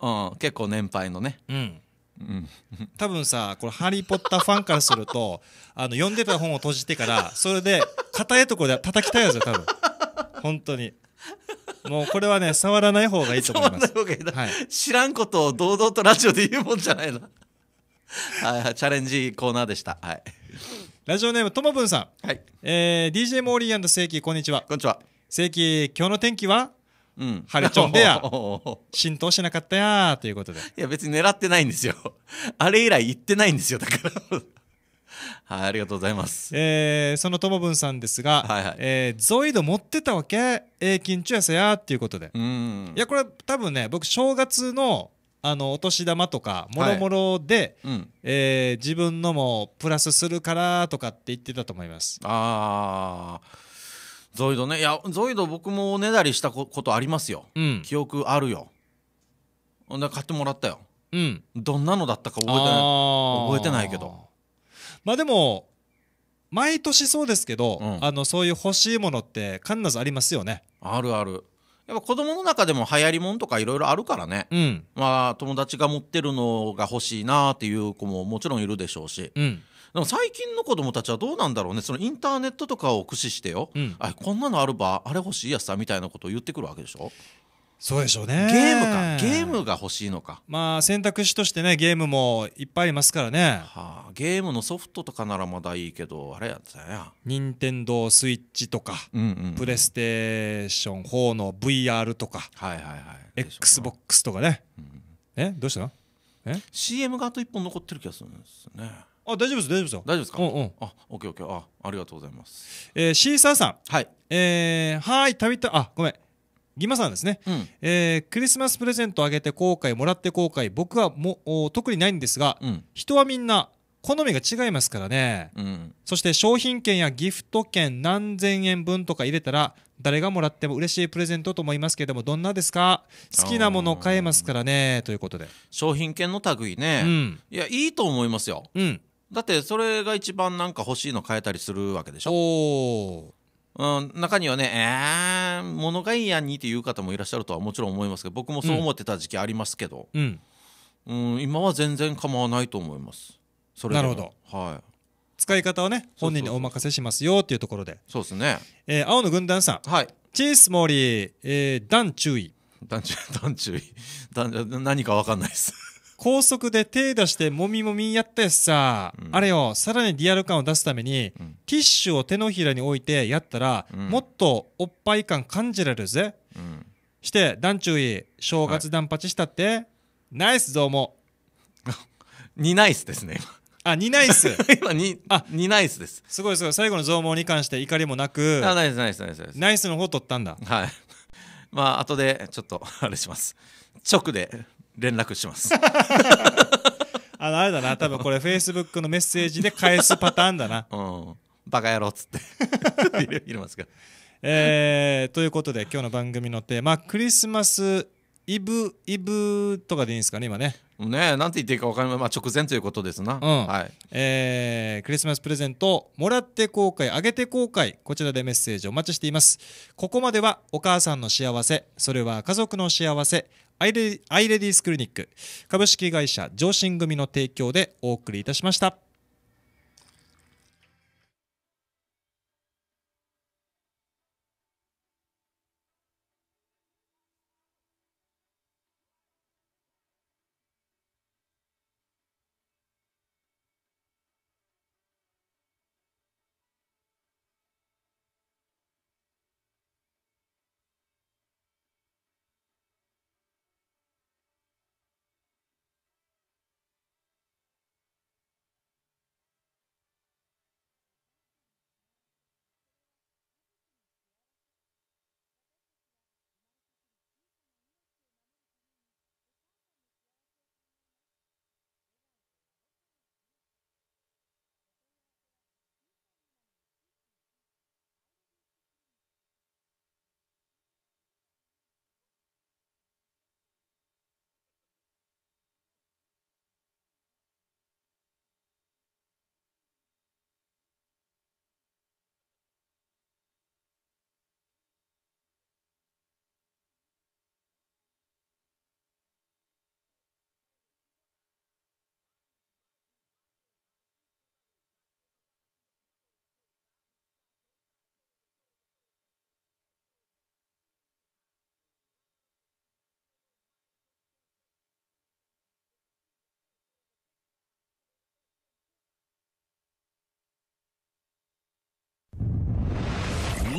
うん、結構年配のねうん、うん、多分さこれハリー・ポッターファンからすると あの読んでた本を閉じてからそれで硬いところで叩きたいやつよ多分本当にもうこれはね触らない方がいいと思います触らない方がいいはい、知らんことを堂々とラジオで言うもんじゃないのはいはいチャレンジコーナーでしたはい ラジオネームともぶんさん、はいえー、DJ モーリー正規こんにちはこんにちは正規今日の天気はうん、晴れちょんでや 浸透しなかったやということでいや別に狙ってないんですよ あれ以来言ってないんですよだからはい、ありがとうございます。えー、そのともぶんさんですが、はいはい、えー、ゾイド持ってたわけえー、緊張やせやっていうことで。いや、これ多分ね、僕、正月のあのお年玉とかもろもろで、はいうん、えー、自分のもプラスするからとかって言ってたと思いますああゾイドねいやゾイド僕もおねだりしたことありますよ、うん、記憶あるよほんで買ってもらったよ、うん、どんなのだったか覚えてない覚えてないけどまあでも毎年そうですけど、うん、あのそういう欲しいものって必ずありますよねあるあるやっぱ子供の中でも流行りもんとかいろいろあるからね、うん、まあ友達が持ってるのが欲しいなっていう子ももちろんいるでしょうし、うん、でも最近の子供たちはどうなんだろうねそのインターネットとかを駆使してよ、うん、あこんなのあるばあれ欲しいやつさみたいなことを言ってくるわけでしょそうでしょうねゲームかゲームが欲しいのかまあ選択肢としてねゲームもいっぱいありますからね、はあ、ゲームのソフトとかならまだいいけどあれやったや任天堂スイッチとか、うんうん、プレイステーション4の VR とか、はいはいはい、XBOX とかね、うん、えどうしたのえ CM があと1本残ってる気がするんですよねあ大丈夫です大丈夫ですよ大丈夫ですかうんうんあオッケーオッケーあありがとうございます、えー、シーサーさんはいえー、はい旅たあごめんギマさんですね、うん、えー、クリスマスプレゼントあげて後悔もらって後悔僕はも特にないんですが、うん、人はみんな好みが違いますからね、うん、そして商品券やギフト券何千円分とか入れたら誰がもらっても嬉しいプレゼントと思いますけれどもどんなですか好きなもの買えますからねということで商品券の類ね、うん、いやいいと思いますよ、うん、だってそれが一番なんか欲しいの買えたりするわけでしょおうん、中にはね、えー、物がいいやんにっていう方もいらっしゃるとはもちろん思いますけど僕もそう思ってた時期ありますけど、うん、うん、今は全然構わないと思いますそれなるほど、はい、使い方はね本人にお任せしますよっていうところでそうですね、えー、青の軍団さん、はい、チースモーリー、えー、団注意団注意団注意何か分かんないです高速で手出してもみもみやってさ、うん、あれよさらにリアル感を出すために、うん、ティッシュを手のひらに置いてやったら、うん、もっとおっぱい感感じられるぜ、して団注意正月団八したって、はい、ナイスどうも にナイスですねあ、2ナイス 今2、あ、にナイスです。すごいすごい。最後の増毛に関して怒りもなく、あ、ナイスナイスナイスナイス。ナイスの方取ったんだ。はい。まあ、後でちょっと、あれします。直で連絡しますあのあれだな多分これフェイスブックのメッセージで返すパターンだな、うん、バカ野郎っつって入れ ますかえー、ということで今日の番組のテーマクリスマスイブイブとかでいいんですかね今ねねなんて言っていいか分かりません、まあ、直前ということですな、うんはいえー、クリスマスプレゼントもらって後悔あげて後悔こちらでメッセージお待ちしていますここまではお母さんの幸せそれは家族の幸せアイレディスクリニック株式会社上進組の提供でお送りいたしました。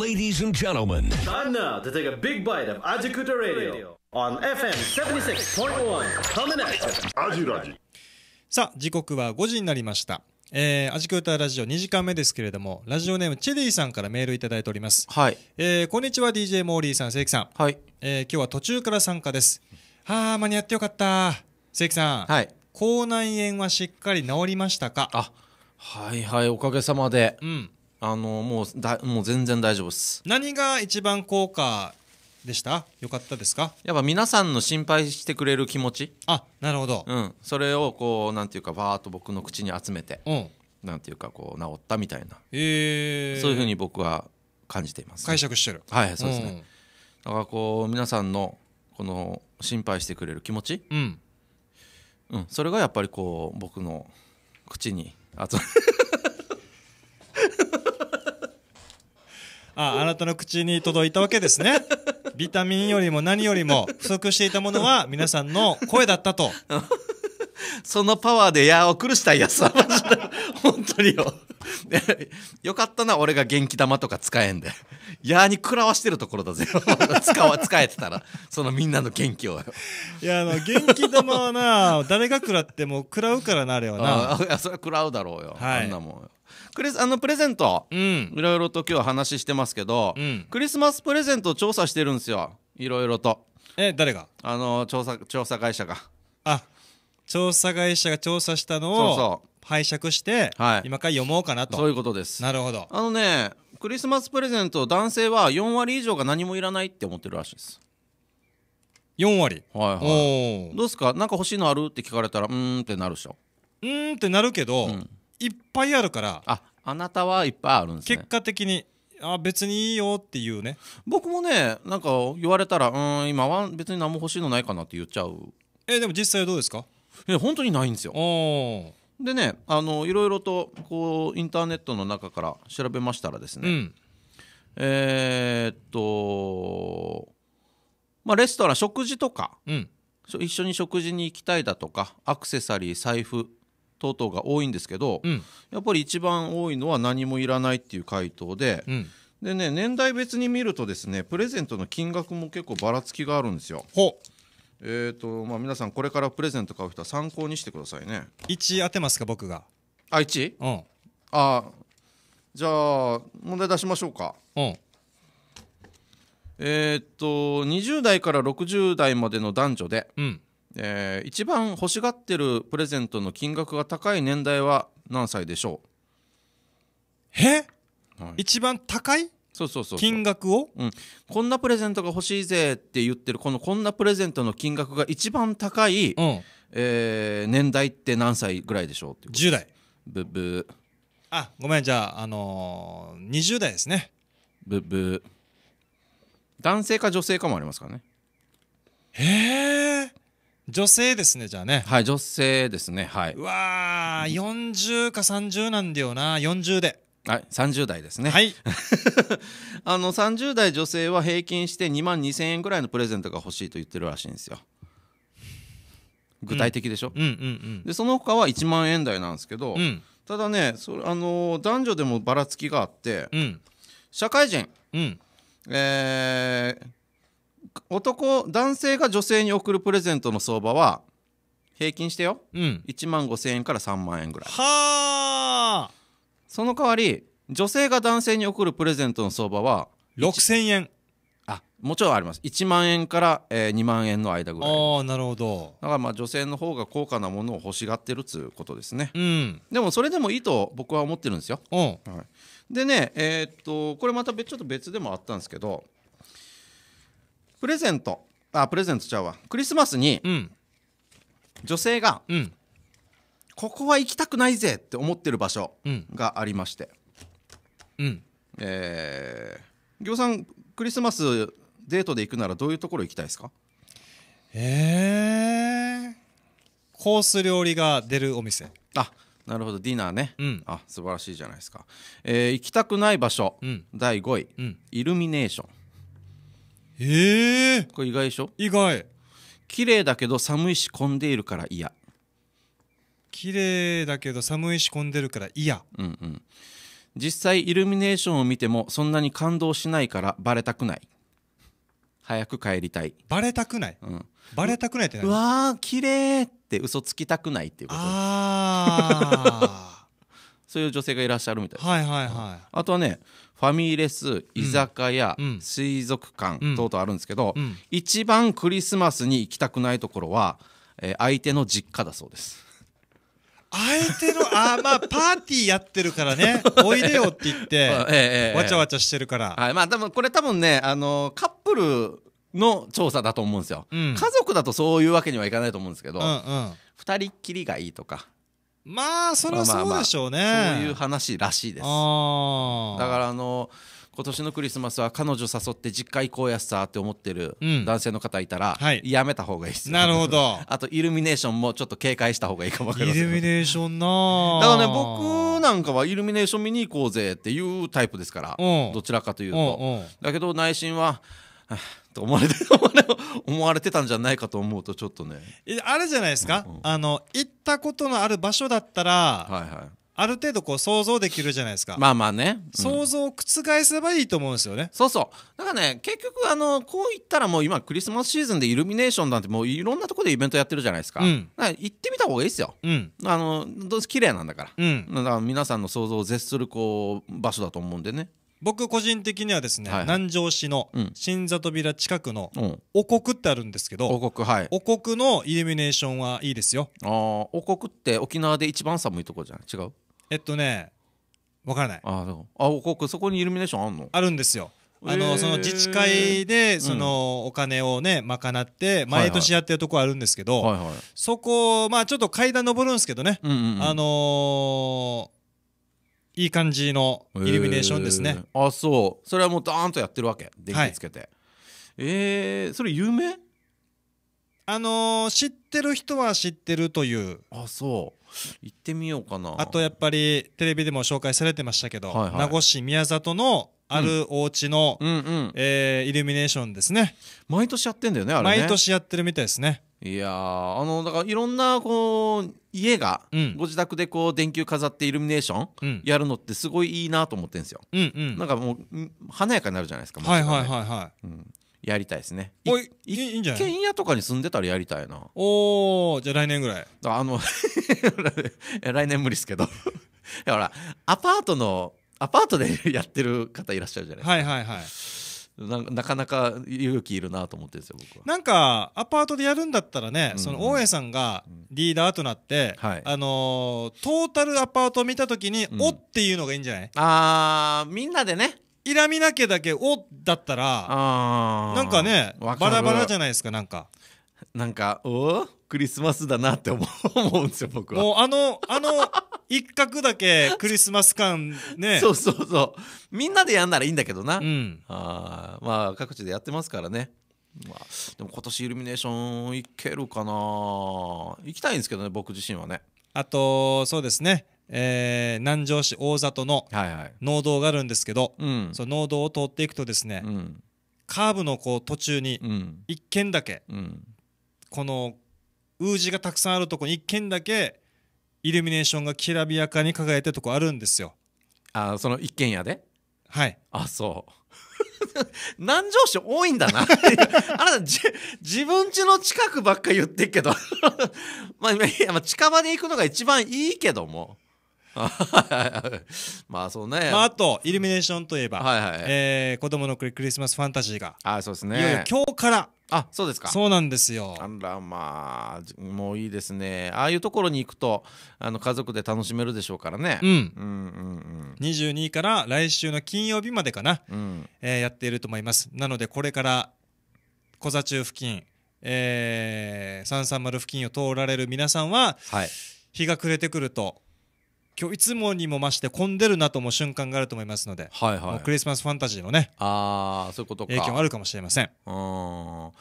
Ladies and gentlemen, time now to take a big bite of Ajikuta Radio on FM 76.1. Coming at さあ、時刻は5時になりました。えー、アジクータラジオ2時間目ですけれども、ラジオネームチェリーさんからメールいただいております。はい。えーこんにちは DJ モーリーさん、関さん。はい。えー今日は途中から参加です。はあ、間に合ってよかった。関さん。はい。口内炎はしっかり治りましたか。あ、はいはい、おかげさまで。うん。あのもうだもう全然大丈夫です何が一番効果でしたよかったですかやっぱ皆さんの心配してくれる気持ちあなるほど、うん、それをこうなんていうかバーと僕の口に集めて、うん、なんていうかこう治ったみたいな、えそういうふうに僕は感じています、ね、解釈してるはいそうですね、うん、だからこう皆さんのこの心配してくれる気持ち、うんうん、それがやっぱりこう僕の口に集まるああなたの口に届いたわけですね ビタミンよりも何よりも不足していたものは皆さんの声だったと そのパワーで矢を苦したいやつはマ本当によ よかったな俺が元気玉とか使えんでやに食らわしてるところだぜ使わ使えてたらそのみんなの元気をいやあの元気玉はな誰が食らっても食らうからなあれはなあそれは食らうだろうよ、はい、あんなもんクリスあのプレゼント、うん、いろいろと今日話してますけど、うん、クリスマスプレゼント調査してるんですよいろいろとえ誰があの調査調査会社があ調査会社が調査したのをそうそう拝借して、はい、今から読もうかなとそういうことですなるほどあのねクリスマスプレゼント男性は4割以上が何もいらないって思ってるらしいです4割はいはいどうすか何か欲しいのあるって聞かれたらうんってなるでしょうんってなるけど、うんいっぱいあるからああなたはいっぱいあるんですね結果的にあ別にいいよっていうね僕もねなんか言われたらうん今は別に何も欲しいのないかなって言っちゃうえでも実際どうですかえ本当にないんですよでねあのいろいろとこうインターネットの中から調べましたらですね、うん、えー、っとまあレストラン食事とか、うん、一緒に食事に行きたいだとかアクセサリー財布等々が多いんですけど、うん、やっぱり一番多いのは何もいらないっていう回答で、うん、でね年代別に見るとですねプレゼントの金額も結構ばらつきがあるんですよ。えっ、ー、とまあ皆さんこれからプレゼント買う人は参考にしてくださいね。1当てますか僕が。あ1？うん。あじゃあ問題出しましょうか。うん。えっ、と20代から60代までの男女で、うん、えー、一番欲しがってるプレゼントの金額が高い年代は何歳でしょうえ、はい、一番高いそうそうそう金額を、うん、こんなプレゼントが欲しいぜって言ってるこのこんなプレゼントの金額が一番高い、うん、えー、年代って何歳ぐらいでしょうう10代ブブあごめんじゃあ、あのー、20代ですねブブ男性か女性かもありますからねへえ女性ですねじゃあねはい女性ですねはいうわあ40か30なんだよな40ではい30代ですねはい あの30代女性は平均して2万2000円ぐらいのプレゼントが欲しいと言ってるらしいんですよ具体的でしょ、うんうんうんでその他は1万円台なんですけど、うんただねそれ、あのー男女でもばらつきがあって、うん社会人、うんえー男男性が女性に贈るプレゼントの相場は平均してよ、うん、1万5,000円から3万円ぐらいはあその代わり女性が男性に贈るプレゼントの相場は6,000円あもちろんあります1万円から、えー、2万円の間ぐらいああなるほどだからまあ女性の方が高価なものを欲しがってるっつうことですね、うん、でもそれでもいいと僕は思ってるんですよ、はい、でねえー、っとこれまたちょっと別でもあったんですけどプレゼントあプレゼントちゃうわクリスマスにうん女性がうんここは行きたくないぜって思ってる場所がありまして、うんえー、行さんクリスマスデートで行くならどういうところ行きたいですかへえコース料理が出るお店あなるほどディナーね、うんあ素晴らしいじゃないですか、えー行きたくない場所、うん第5位、うんイルミネーションええこれ意外でしょ意外綺麗だけど寒いし混んでいるから嫌綺麗だけど寒いし混んでるから嫌うんうん実際イルミネーションを見てもそんなに感動しないからバレたくない早く帰りたいバレたくない、うん、バレたくないってうわー綺麗って嘘つきたくないっていうことああ そういう女性がいらっしゃるみたいですはいはいはいあとはねファミレス居酒屋、うん、水族館等々あるんですけど、うん、一番クリスマスに行きたくないところは、えー、相手の実家だそうです。相手のあまあパーティーやってるからね おいでよって言って、ええわちゃわちゃしてるから、はい、まあ多分これ多分ねあのカップルの調査だと思うんですよ、うん、家族だとそういうわけにはいかないと思うんですけど、うんうん、2人っきりがいいとかまあそれはそうでしょうね、まあ、そういう話らしいですだからあの今年のクリスマスは彼女誘って実家行こうやっさって思ってる男性の方いたら、うんはい、やめた方がいいですなるほど あとイルミネーションもちょっと警戒した方がいいかもイルミネーションなだからね僕なんかはイルミネーション見に行こうぜっていうタイプですからどちらかというとだけど内心はと思われて 思われてたんじゃないかと思うとちょっとねあれじゃないですか、うんうん、あの行ったことのある場所だったら、はいはい、ある程度こう想像できるじゃないですかまあまあね、うん、想像を覆せばいいと思うんですよねそうそうだからね結局あのこう言ったらもう今クリスマスシーズンでイルミネーションなんてもういろんなところでイベントやってるじゃないですかうん、か行ってみた方がいいですよ、うん、あのどうせ綺麗なんだから、うん、だから皆さんの想像を絶するこう場所だと思うんでね僕個人的にはですね、はい南城市の新座扉近くのお国ってあるんですけど、王国はいお国のイルミネーションはいいですよあ王国って沖縄で一番寒いとこじゃない違うえっとねわからないあーあ王国そこにイルミネーションあんのあるんですよあのその自治会でそのお金をね賄って毎年やってるとこあるんですけど、はいはいそこまあちょっと階段登るんですけどね、うんうんうんあのーいい感じのイルミネーションですね、えー、あそうそれはもうダーンとやってるわけ電気つけて、はい、えー、それ有名あのー、知ってる人は知ってるというあそう行ってみようかなあとやっぱりテレビでも紹介されてましたけど、はいはい、名護市宮里のあるお家の、うん、えー、イルミネーションですね毎年やってんだよねあれね毎年やってるみたいですねいやあのだからいろんなこう家がご自宅でこう電球飾ってイルミネーションやるのってすごいいいなと思ってるんですよ、うんうん、なんかもう華やかになるじゃないですか、ね、はいはいはいはい、うん、やりたいですねおいいいんじゃない一軒家とかに住んでたらやりたいなおじゃあ来年ぐらいあの 来年無理ですけど ほらアパートのアパートでやってる方いらっしゃるじゃないですかはいはいはいなかなか勇気いるなと思ってるんですよ僕はなんかアパートでやるんだったらね、うんうん、その大家さんがリーダーとなって、うんはい、あのー、トータルアパートを見た時に「お」っていうのがいいんじゃないあーみんなでねいらみなきゃだけ「お」だったらなんかねバラバラじゃないですかなんかなんか「お」クリスマスだなって思うんですよ僕はもうあのあの一角だけクリスマス感ねそうそうそうみんなでやんならいいんだけどな、うん、あまあ各地でやってますからね、まあ、でも今年イルミネーションいけるかな行きたいんですけどね僕自身はねあとそうですねえー、南城市大里の農道があるんですけど、はいはい、その農道を通っていくとですね、うん、カーブのこう途中に一軒だけ、うん、このウーがたくさんあるとこに1軒だけイルミネーションがきらびやかに輝いてるとこあるんですよあその一軒家ではいあそう南城市多いんだなあなた自分家の近くばっか言ってっけどまあ、ま近場で行くのが一番いいけども まあそうね、まあ、あとイルミネーションといえば、はいはいえー、子供のクリスマスファンタジーがあそうですねいよいよ今日からあそうですかそうなんですよあらまあもういいですねああいうところに行くとあの家族で楽しめるでしょうからね、うん、うんうんうん22位から来週の金曜日までかな、うんえー、やっていると思いますなのでこれから小座中付近、えー、330付近を通られる皆さんは、はい、日が暮れてくると今日いつもにも増して混んでるなと思う瞬間があると思いますので、はいはい、クリスマスファンタジーのねあそういうこと影響あるかもしれませんうん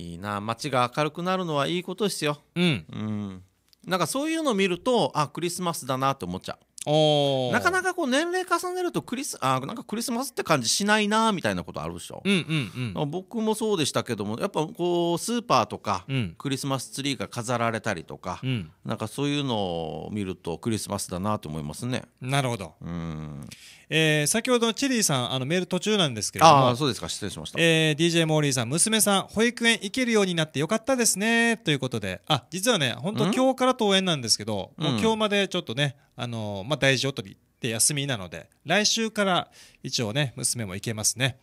いいな街が明るくなるのはいいことですようん、うん、なんかそういうのを見るとあクリスマスだなって思っちゃうなかなかこう年齢重ねるとクリスあなんかクリスマスって感じしないなみたいなことあるでしょ、うんうん、僕もそうでしたけどもやっぱこうスーパーとか、クリスマスツリーが飾られたりとか、うん、なんかそういうのを見るとクリスマスだなと思いますね。なるほど、うんえー、先ほどのチェリーさんあのメール途中なんですけれどもあそうですか失礼しました、えー、DJ モーリーさん娘さん保育園行けるようになってよかったですねということであ実はね本当今日から登園なんですけど、もう今日までちょっとね、あのー、まあ、大事を取りって休みなので来週から一応ね娘も行けますね、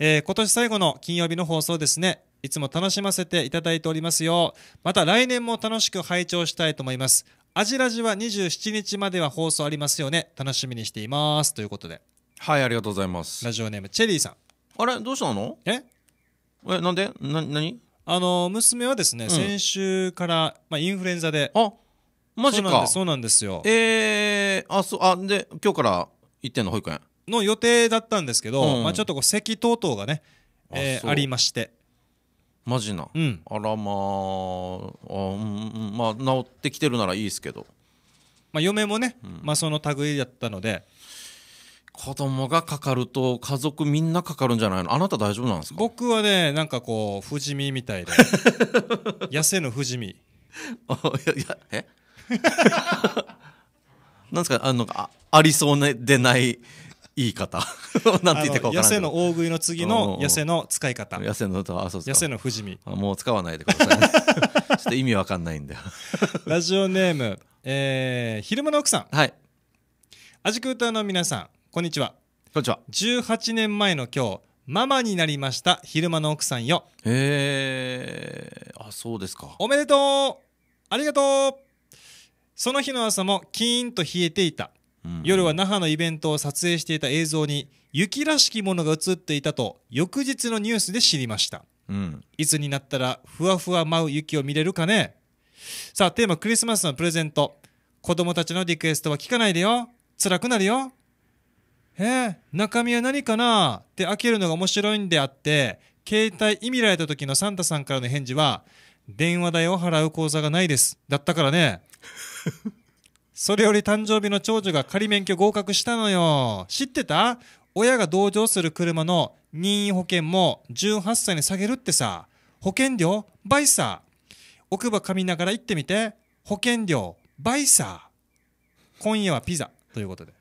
えー、今年最後の金曜日の放送ですねいつも楽しませていただいておりますよ。また来年も楽しく拝聴したいと思います。アジラジは27日までは放送ありますよね楽しみにしていますということではいありがとうございますラジオネームチェリーさんあれどうしたのええなんでななにあの娘はですね、うん、先週から、まあ、インフルエンザであマジかそうなんですよえー、あそう、あで今日から行ってんの保育園の予定だったんですけど、うん、まあ、ちょっとこう咳等々がね、えー、ありましてマジな、うん、あらまあうんまあ治ってきてるならいいですけど、まあ、嫁もね、うん、まあ、その類だったので子供がかかると家族みんなかかるんじゃないのあなた大丈夫なんですか僕はねなんかこう不死身みたいで 痩せぬ不死身あいやいやえ なんですかあのあありそうでないいい方 なんて言ってこうかな野生の大食いの次の野生の使い方野生のあそうの不死身もう使わないでください、ね、ちょっと意味わかんないんだよラジオネーム、えー、昼間の奥さんはいアジクータの皆さんこんにちはこんにちは18年前の今日ママになりました昼間の奥さんよへえあそうですかおめでとうありがとうその日の朝もキーンと冷えていた夜は那覇のイベントを撮影していた映像に雪らしきものが映っていたと翌日のニュースで知りました、うん、いつになったらふわふわ舞う雪を見れるかねさあテーマクリスマスのプレゼント子供たちのリクエストは聞かないでよ辛くなるよえー、中身は何かなって開けるのが面白いんであって携帯意味られた時のサンタさんからの返事は電話代を払う口座がないですだったからねそれより誕生日の長女が仮免許合格したのよ。知ってた親が同乗する車の任意保険も18歳に下げるってさ。保険料倍さ。奥歯噛みながら行ってみて。保険料倍さ。今夜はピザ。ということで。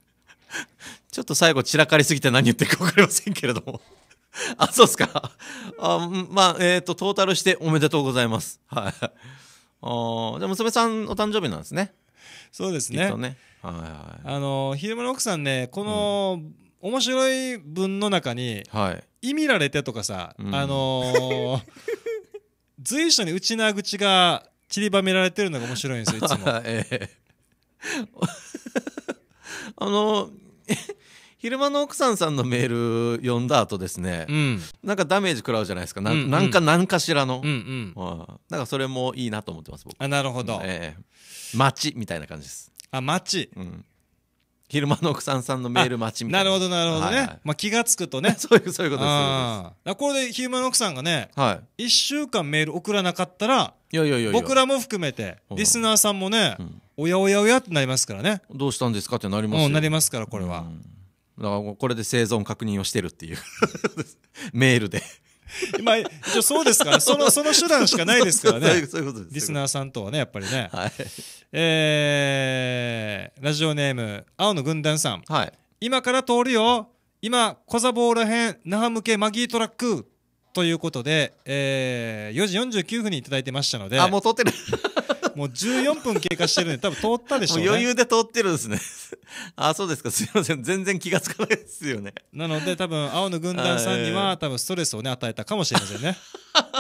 ちょっと最後散らかりすぎて何言ってるか分かりませんけれども あ、そうっすか。あまあ、えっ、ー、と、トータルしておめでとうございます。はい。あじゃあ、娘さんお誕生日なんですね。そうですね。ねはいはい、あの秀村奥さんねこの、うん、面白い文の中に、はい、意味られてとかさ、うん、あのー、随所に内な口が散りばめられてるのが面白いんですよいつも。あのー昼間の奥さんさんのメール読んだ後ですね、うん、なんかダメージ食らうじゃないですかな,、んなんか何かしらの、うんなんかそれもいいなと思ってます僕あなるほど、えー、待みたいな感じですあ待うん昼間の奥さんさんのメール待ちみたいななるほどなるほどね、まあ、気が付くとね そういうそういうことですあこれで昼間の奥さんがね、は1週間メール送らなかったらいやいやいや僕らも含めてリスナーさんもね、おやおやおやってなりますからねどうしたんですかってなりますよ、なりますからこれは、うんだからこれで生存確認をしてるっていう メールでまあ、一応そうですから、ね、そのその手段しかないですからね、リスナーさんとはね、やっぱりね、はいえー、ラジオネーム、青の軍団さん、はい、今から通るよ、今、コザボらル編。那覇向けマギートラックということで、えー、4時49分に頂いてましたので、あもう通ってるもう14分経過してるんで、多分通ったでしょう、ね、余裕で通ってるんですね。あ、そうですか。すいません。全然気がつかないですよね。なので、多分、青の軍団さんには、多分ストレスをね、与えたかもしれませんね。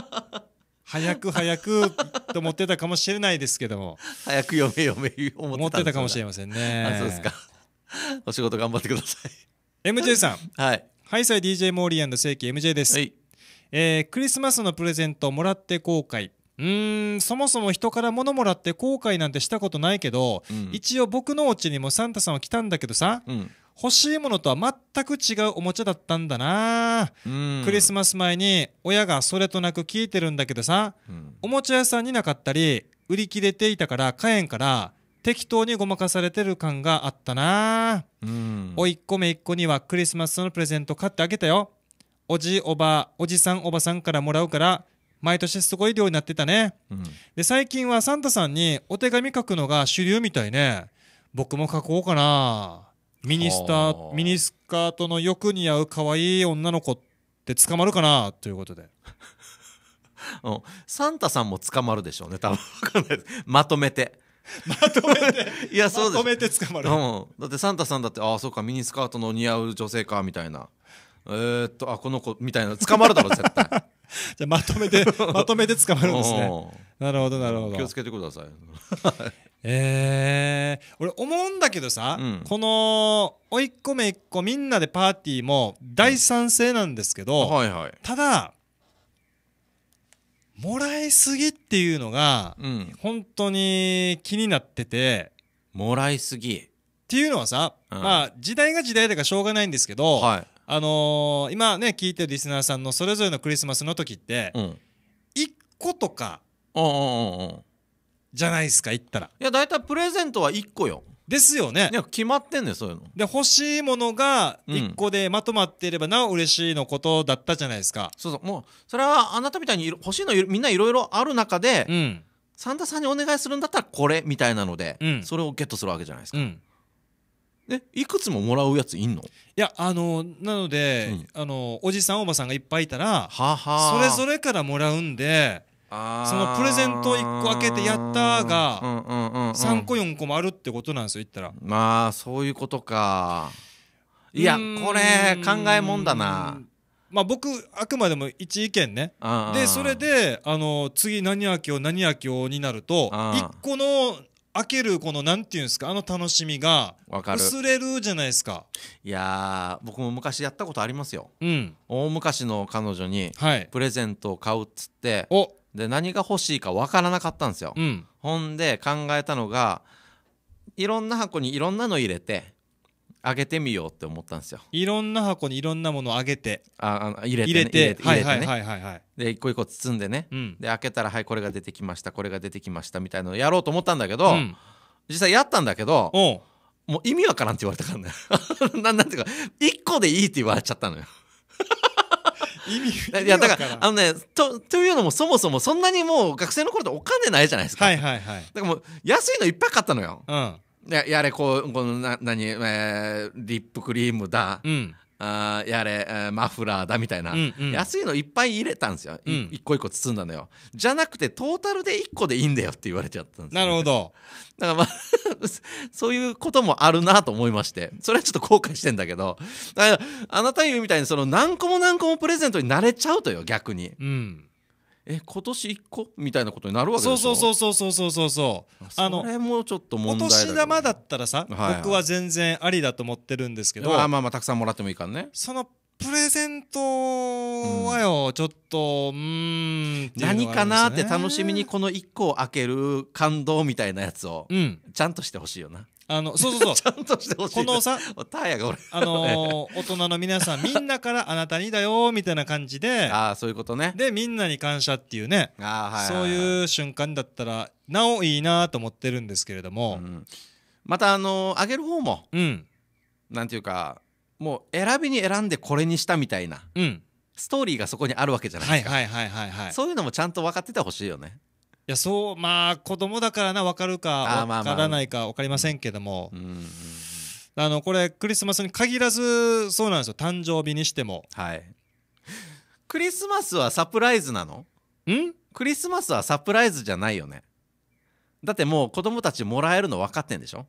早く早くと思ってたかもしれないですけども。早く読め読め思ってたかもしれませんね。あ、そうですか。お仕事頑張ってください。MJ さん。はい。ハイサイ DJ モーリー正規 MJ です。はい。えー、クリスマスのプレゼントもらって後悔うんそもそも人から物もらって後悔なんてしたことないけど、うん、一応僕のお家にもサンタさんは来たんだけどさ、うん、欲しいものとは全く違うおもちゃだったんだな、ん、クリスマス前に親がそれとなく聞いてるんだけどさ、おもちゃ屋さんになかったり売り切れていたから買えんから適当にごまかされてる感があったな、うん、おいっ子めいっ子にはクリスマスのプレゼント買ってあげたよおじおばおじさんおばさんからもらうから毎年すごい量になってたね、うん、で最近はサンタさんにお手紙書くのが主流みたいね僕も書こうかなミニスタミニスカートのよく似合う可愛い女の子って捕まるかなということで サンタさんも捕まるでしょうね多分 まとめてまとめて いやそうまとめて捕まる、うん、だってサンタさんだってああそうかミニスカートの似合う女性かみたいなえー、っとあこの子みたいな捕まるだろ絶対 じゃまとめて まとめて捕まるんですね。なるほどなるほど。気をつけてください。えー、俺思うんだけどさ、うん、この甥いっ子めいっ子みんなでパーティーも大賛成なんですけど、うんはいはい、ただもらいすぎっていうのが、ん、本当に気になっててもらいすぎっていうのはさ、まあ時代が時代だからしょうがないんですけど、はい、あのー、今ね聞いてるリスナーさんのそれぞれのクリスマスの時って、う一ん1個とかじゃないですか言ったらいや大体プレゼントは1個よですよねいや決まってんねんそういうので欲しいものが1個でまとまっていればなお嬉しいのことだったじゃないですかそうそうもうそれはあなたみたいに欲しいのみんないろいろある中で、うんサンタさんにお願いするんだったらこれみたいなので、うんそれをゲットするわけじゃないですか、うんえいくつももらうやついんのいやあのなので、うん、あのおじさんおばさんがいっぱいいたらそれぞれからもらうんでそのプレゼント1個開けて「やった」が3個4個もあるってことなんですよ言ったらまあそういうことかいやこれ考えもんだなまあ僕あくまでも一意見ねでそれであの次何秋を何秋をになると1個の開けるこのなんていうんですかあの楽しみが薄れるじゃないですかいや僕も昔やったことありますよ、うん、大昔の彼女にプレゼントを買うっつって、はい、で何が欲しいか分からなかったんですよ、うん、ほんで考えたのがいろんな箱にいろんなの入れてあげてみようって思ったんですよいろんな箱にいろんなものをあげてああ入れて、ね、入れて入れてね、はいはいはい、で一個一個包んでね、うん、で開けたらはいこれが出てきましたこれが出てきましたみたいなのをやろうと思ったんだけど、うん、実際やったんだけどもう意味わからんって言われたからね ななんていうか一個でいいって言われちゃったのよ意味いや だからあのねとというのもそもそもそんなにもう学生の頃ってお金ないじゃないですかはいはいはいだからもう安いのいっぱい買ったのよ、うん、ややれこうこのな何、えー、リップクリームだ、うん、あやれ、えー、マフラーだみたいな、うんうん、安いのいっぱい入れたんですよ、うん、一個一個包んだのよじゃなくてトータルで一個でいいんだよって言われちゃったんです、ね、なるほどだからまあ そういうこともあるなと思いましてそれはちょっと後悔してんだけどだからあなた言うみたいにその何個も何個もプレゼントになれちゃうとよ逆に。うんえ今年1個みたいなことになるわけそうそうそうそうそうそうそうあのそれもちょっと問題お年玉だったらさ、はいはい、僕は全然ありだと思ってるんですけどまあまあまあたくさんもらってもいいからねそのプレゼントはよ、うん、ちょっとうん何かなって楽しみにこの1個を開ける感動みたいなやつを、うん、ちゃんとしてほしいよなあのそうそうそうこのさタイがあのー、大人の皆さんみんなからあなたにだよみたいな感じであそういうことねでみんなに感謝っていうね、はい、そういう瞬間だったらなおいいなと思ってるんですけれども、うん、またあのー、げる方も、うん、なんていうかもう選びに選んでこれにしたみたいな、うん、ストーリーがそこにあるわけじゃないですか、はいはいはい、はい、そういうのもちゃんと分かっててほしいよねやそうまあ子供だからな分かるか分からないか分かりませんけども、あのこれクリスマスに限らずそうなんですよ誕生日にしてもはいクリスマスはサプライズなのんクリスマスはサプライズじゃないよねだってもう子供たちもらえるの分かってんでしょ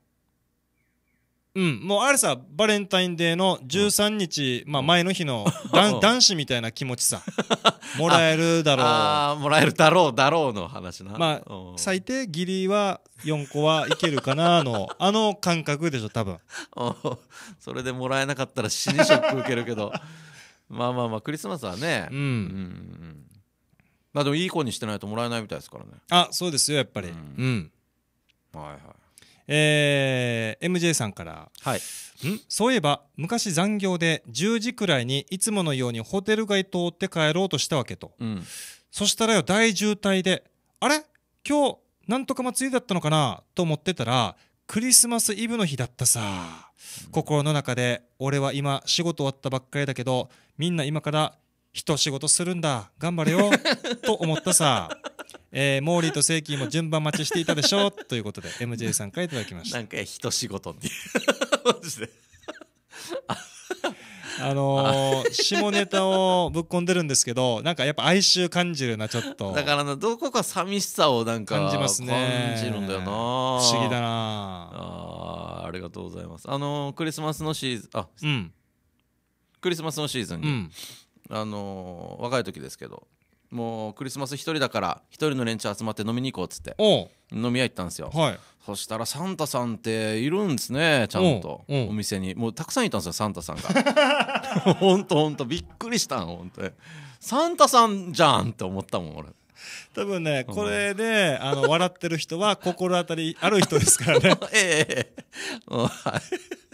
うん、もうあれさバレンタインデーの13日、うん、まあ、前の日の、男子みたいな気持ちさ もらえるだろうああもらえるだろうだろうの話なまあ、最低義理は4個はいけるかなの あの感覚でしょ多分それでもらえなかったら死にショック受けるけどまあまあまあクリスマスはねうん、うん、まあでもいい子にしてないともらえないみたいですからねあそうですよやっぱりうん、はいはいえー、MJ さんから、はい、んそういえば昔残業で10時くらいにいつものようにホテル街通って帰ろうとしたわけと、うん、そしたらよ大渋滞であれ今日なんとか祭りだったのかなと思ってたらクリスマスイブの日だったさ、うん、心の中で俺は今仕事終わったばっかりだけどみんな今から一仕事するんだ頑張れよ と思ったさえー、モーリーとセイキーも順番待ちしていたでしょうということで MJ さんからいただきましたなんか一仕事っていうマジであのー、下ネタをぶっ込んでるんですけどなんかやっぱ哀愁感じるなちょっとだからどこか寂しさをなんか感じますね感じるんだよな不思議だなあありがとうございますあのー、クリスマスのシーズンあ、うん、クリスマスのシーズンに、うん、あのー、若い時ですけどもうクリスマス一人だから一人の連中集まって飲みに行こうっつって飲み屋行ったんですよ、はい、そしたらサンタさんっているんですねちゃんとお店にもうたくさんいたんですよサンタさんがほんとほんとびっくりしたんほんとサンタさんじゃんって思ったもん俺多分ねこれで、あの笑ってる人は心当たりある人ですからねええ ええ、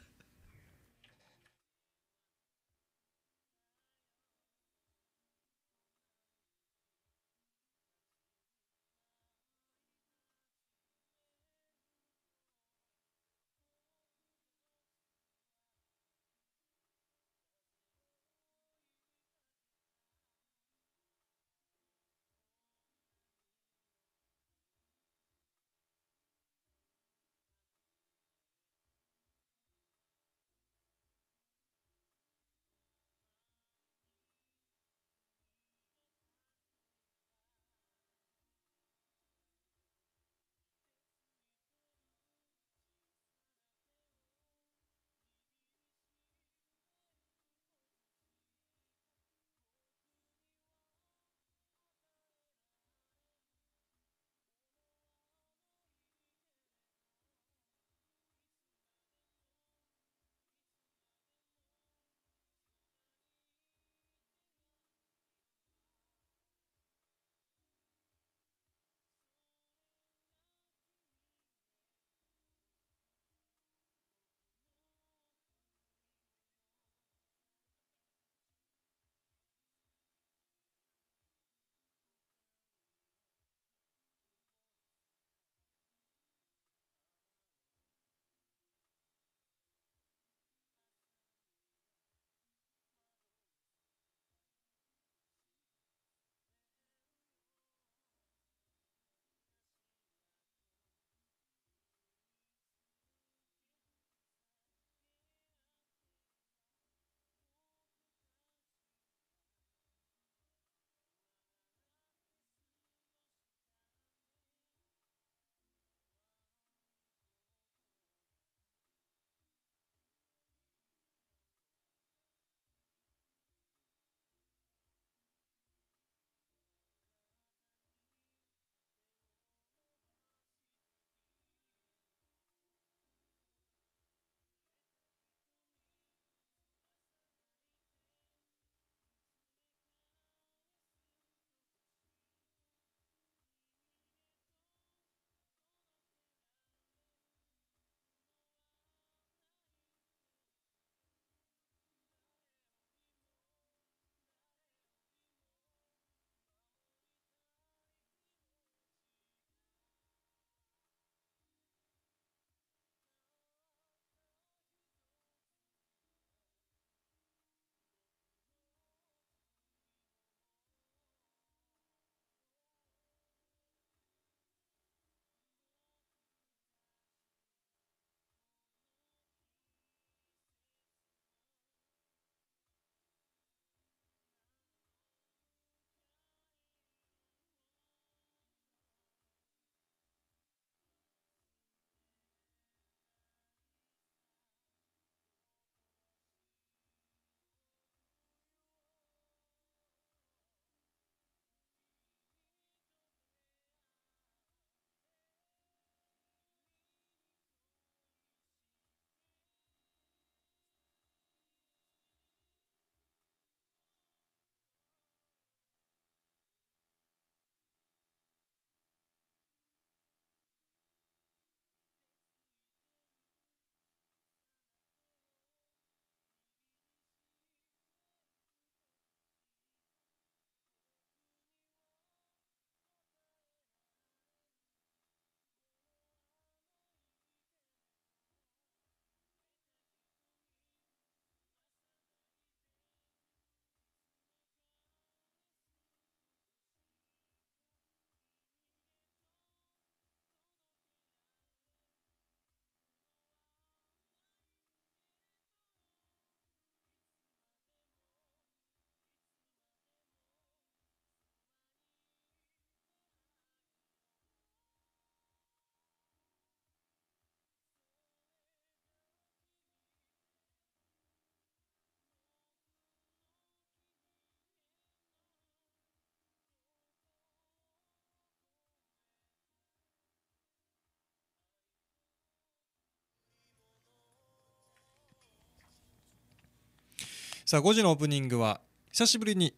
さあ5時のオープニングは久しぶりに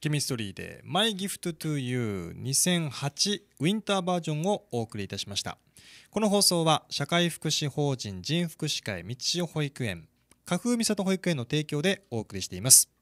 ケミストリーで My Gift to You 2008ウィンターバージョンをお送りいたしましたこの放送は社会福祉法人人福祉会道代保育園花風み里保育園の提供でお送りしています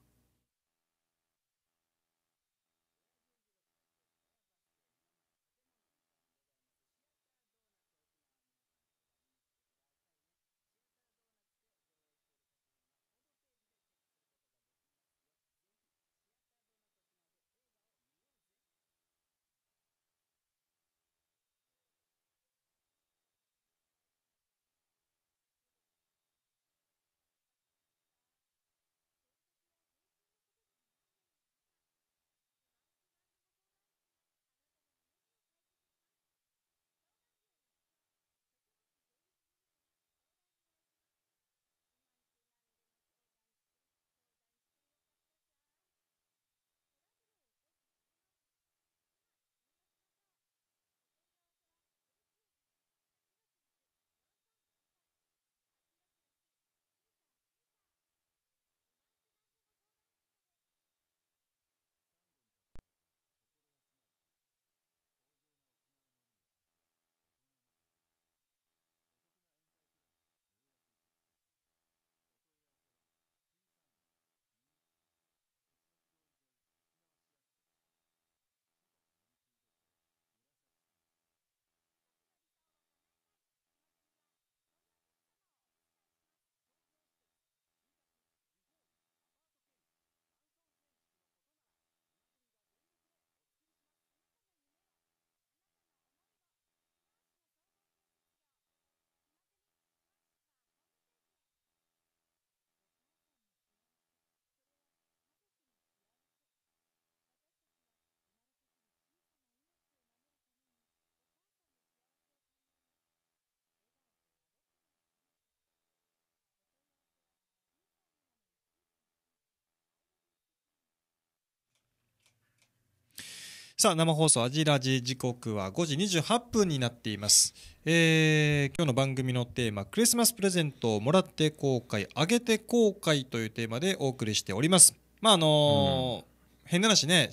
さあ、生放送アジラジ時刻は5時28分になっています。えー、今日の番組のテーマ、クリスマスプレゼントをもらって後悔、あげて後悔というテーマでお送りしております。まあ、あのーうん、変な話ね、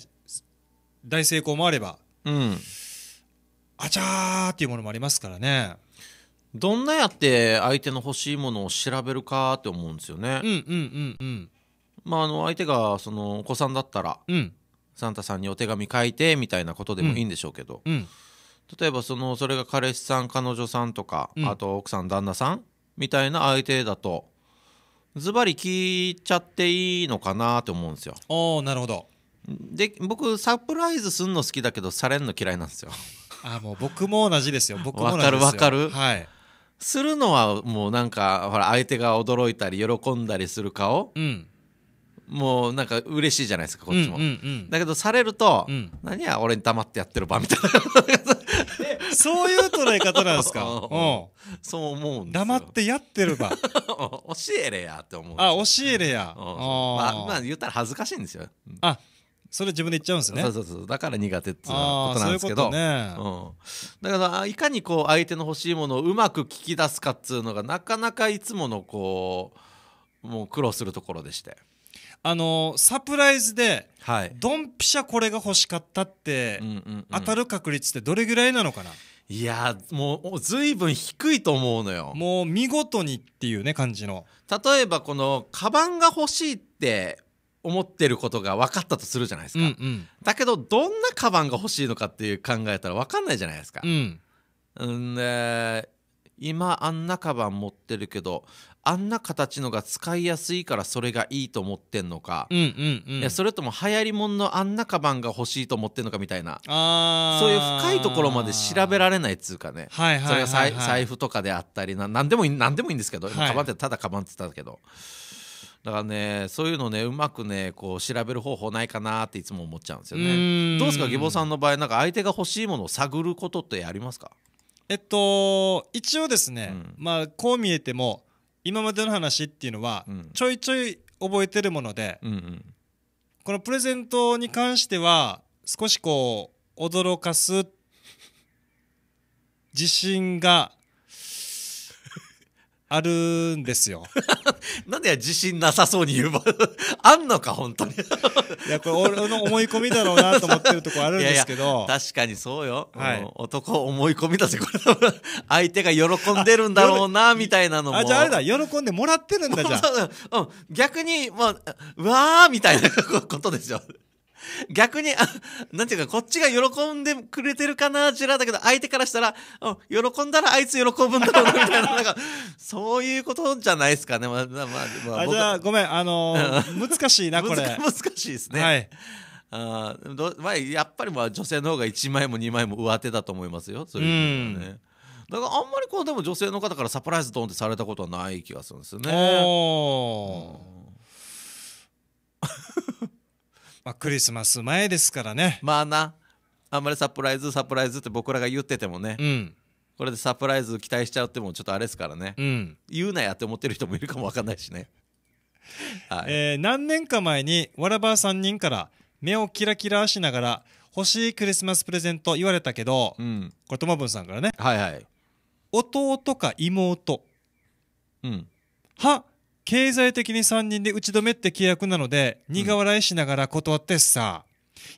大成功もあれば、うん。あちゃーっていうものもありますからね。どんなやって相手の欲しいものを調べるかって思うんですよね。うんうんうんうん。まあ、あの相手がそのお子さんだったら、うん、サンタさんにお手紙書いてみたいなことでもいいんでしょうけど、うんうん、例えばそのそれが彼氏さん彼女さんとか、あと奥さん旦那さんみたいな相手だとズバリ聞いちゃっていいのかなって思うんですよ。おなるほどで僕サプライズすんの好きだけどされんの嫌いなんですよ。あもう僕も同じですよ。僕もわかるわかる。はい。するのはもうなんかほら相手が驚いたり喜んだりする顔、うん、もうなんか嬉しいじゃないですかこっちも、うんうんうん、だけどされると、うん、何や俺に黙ってやってる場みたいな そういう捉え方なんですか そう思うん黙ってやってる場 教えれやって思うあ教えれや、うあまあ言ったら恥ずかしいんですよあそれ自分で言っちゃうんですよねそうそうそうだから苦手っていうことなんですけど、ねうん、だからいかにこう相手の欲しいものをうまく聞き出すかっつうのがなかなかいつものこうもう苦労するところでして。あのサプライズで、はい、ドンピシャこれが欲しかったって、うんうんうん、当たる確率ってどれぐらいなのかないやもう随分低いと思うのよもう見事にっていうね感じの例えばこのカバンが欲しいって思ってることが分かったとするじゃないですか、うんうん、だけどどんなカバンが欲しいのかっていう考えたら分かんないじゃないですか、うん、んで今あんなカバン持ってるけどあんな形のが使いやすいからそれがいいと思ってんのか、うんうんうん、いやそれとも流行りもんのあんなカバンが欲しいと思ってんのかみたいなそういう深いところまで調べられないっつうかね、はいはいはいはい、それが財布とかであったりな何でもいい何でもいいんですけど、はい、カバンってただカバンって言ったけど。だからねそういうのねうまくねこう調べる方法ないかなっていつも思っちゃうんですよね。うどうですか義母さんの場合なんか相手が欲しいものを探ることってありますかえっと一応ですね、うん、まあこう見えても今までの話っていうのは、ちょいちょい覚えてるもので、うんうん、このプレゼントに関しては少しこう驚かす自信があるんですよ。なんで自信なさそうに言う あんのか本当に いやこれ俺の思い込みだろうなと思ってるとこあるんですけど確かにそうよ、はい、男思い込みだぜこれ相手が喜んでるんだろうなみたいなのもあじゃああれだ喜んでもらってるんだじゃあ、うん、逆に、まあ、うわーみたいなことですよ 逆に、あ、なんていうか、こっちが喜んでくれてるかな、ジェラだけど、相手からしたら、喜んだらあいつ喜ぶんだろうな、みたいな、なんか、そういうことじゃないですかね。まあ、まあ、まあ、あじゃあ、ごめん、あのー、難しいな、これ。難しいですね。はい。あどまあ、やっぱりまあ女性の方が1枚も2枚も上手だと思いますよ。そういうね。だからあんまりこうでも女性の方からサプライズドンってされたことはない気がするんですよね。まあ、クリスマス前ですからねまあなあんまりサプライズサプライズって僕らが言っててもね、うん、これでサプライズ期待しちゃうってもちょっとあれですからね、うん、言うなやって思ってる人もいるかもわかんないしね、はいえー、何年か前にわらば3人から目をキラキラしながら欲しいクリスマスプレゼント言われたけど、うん、これともぶんさんからねはいはい弟か妹うんは経済的に3人で打ち止めって契約なので、苦笑いしながら断ってさ。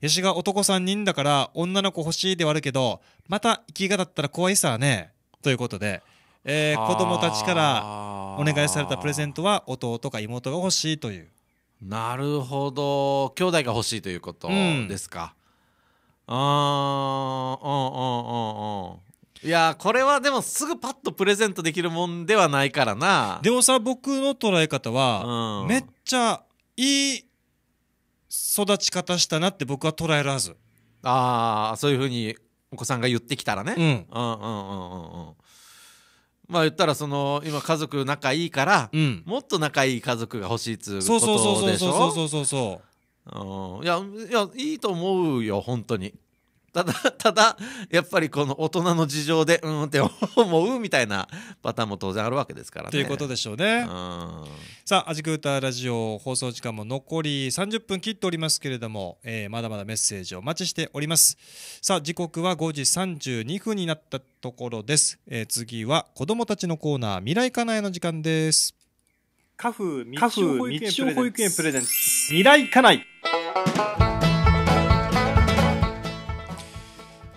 ヤシが男3人だから女の子欲しいではあるけど、また生きがだったら怖いさね。ということで、えー、子供たちからお願いされたプレゼントは弟か妹が欲しいという。なるほど。兄弟が欲しいということですか。うん、あうんうんうんうん。いやこれはでもすぐパッとプレゼントできるもんではないからなでもさ僕の捉え方は、うん、めっちゃいい育ち方したなって僕は捉えるはずああそういうふうにお子さんが言ってきたらね、うん、うんうんうんうんうんまあ言ったらその今家族仲いいから、うん、もっと仲いい家族が欲しいっつうことでしょそうそうそうそうそうそうそうそうそういやいやいいと思うよ本当にただ、ただ、やっぱりこの大人の事情で、うんって思うみたいなパターンも当然あるわけですからね。ということでしょうね。うさあ、アジクータラジオ放送時間も残り30分切っておりますけれども、えー、まだまだメッセージをお待ちしております。さあ、時刻は5時32分になったところです。えー、次は子どもたちのコーナー、未来かなえの時間です。カフ、カフ、道保育園プレゼンツ。未来かなえ。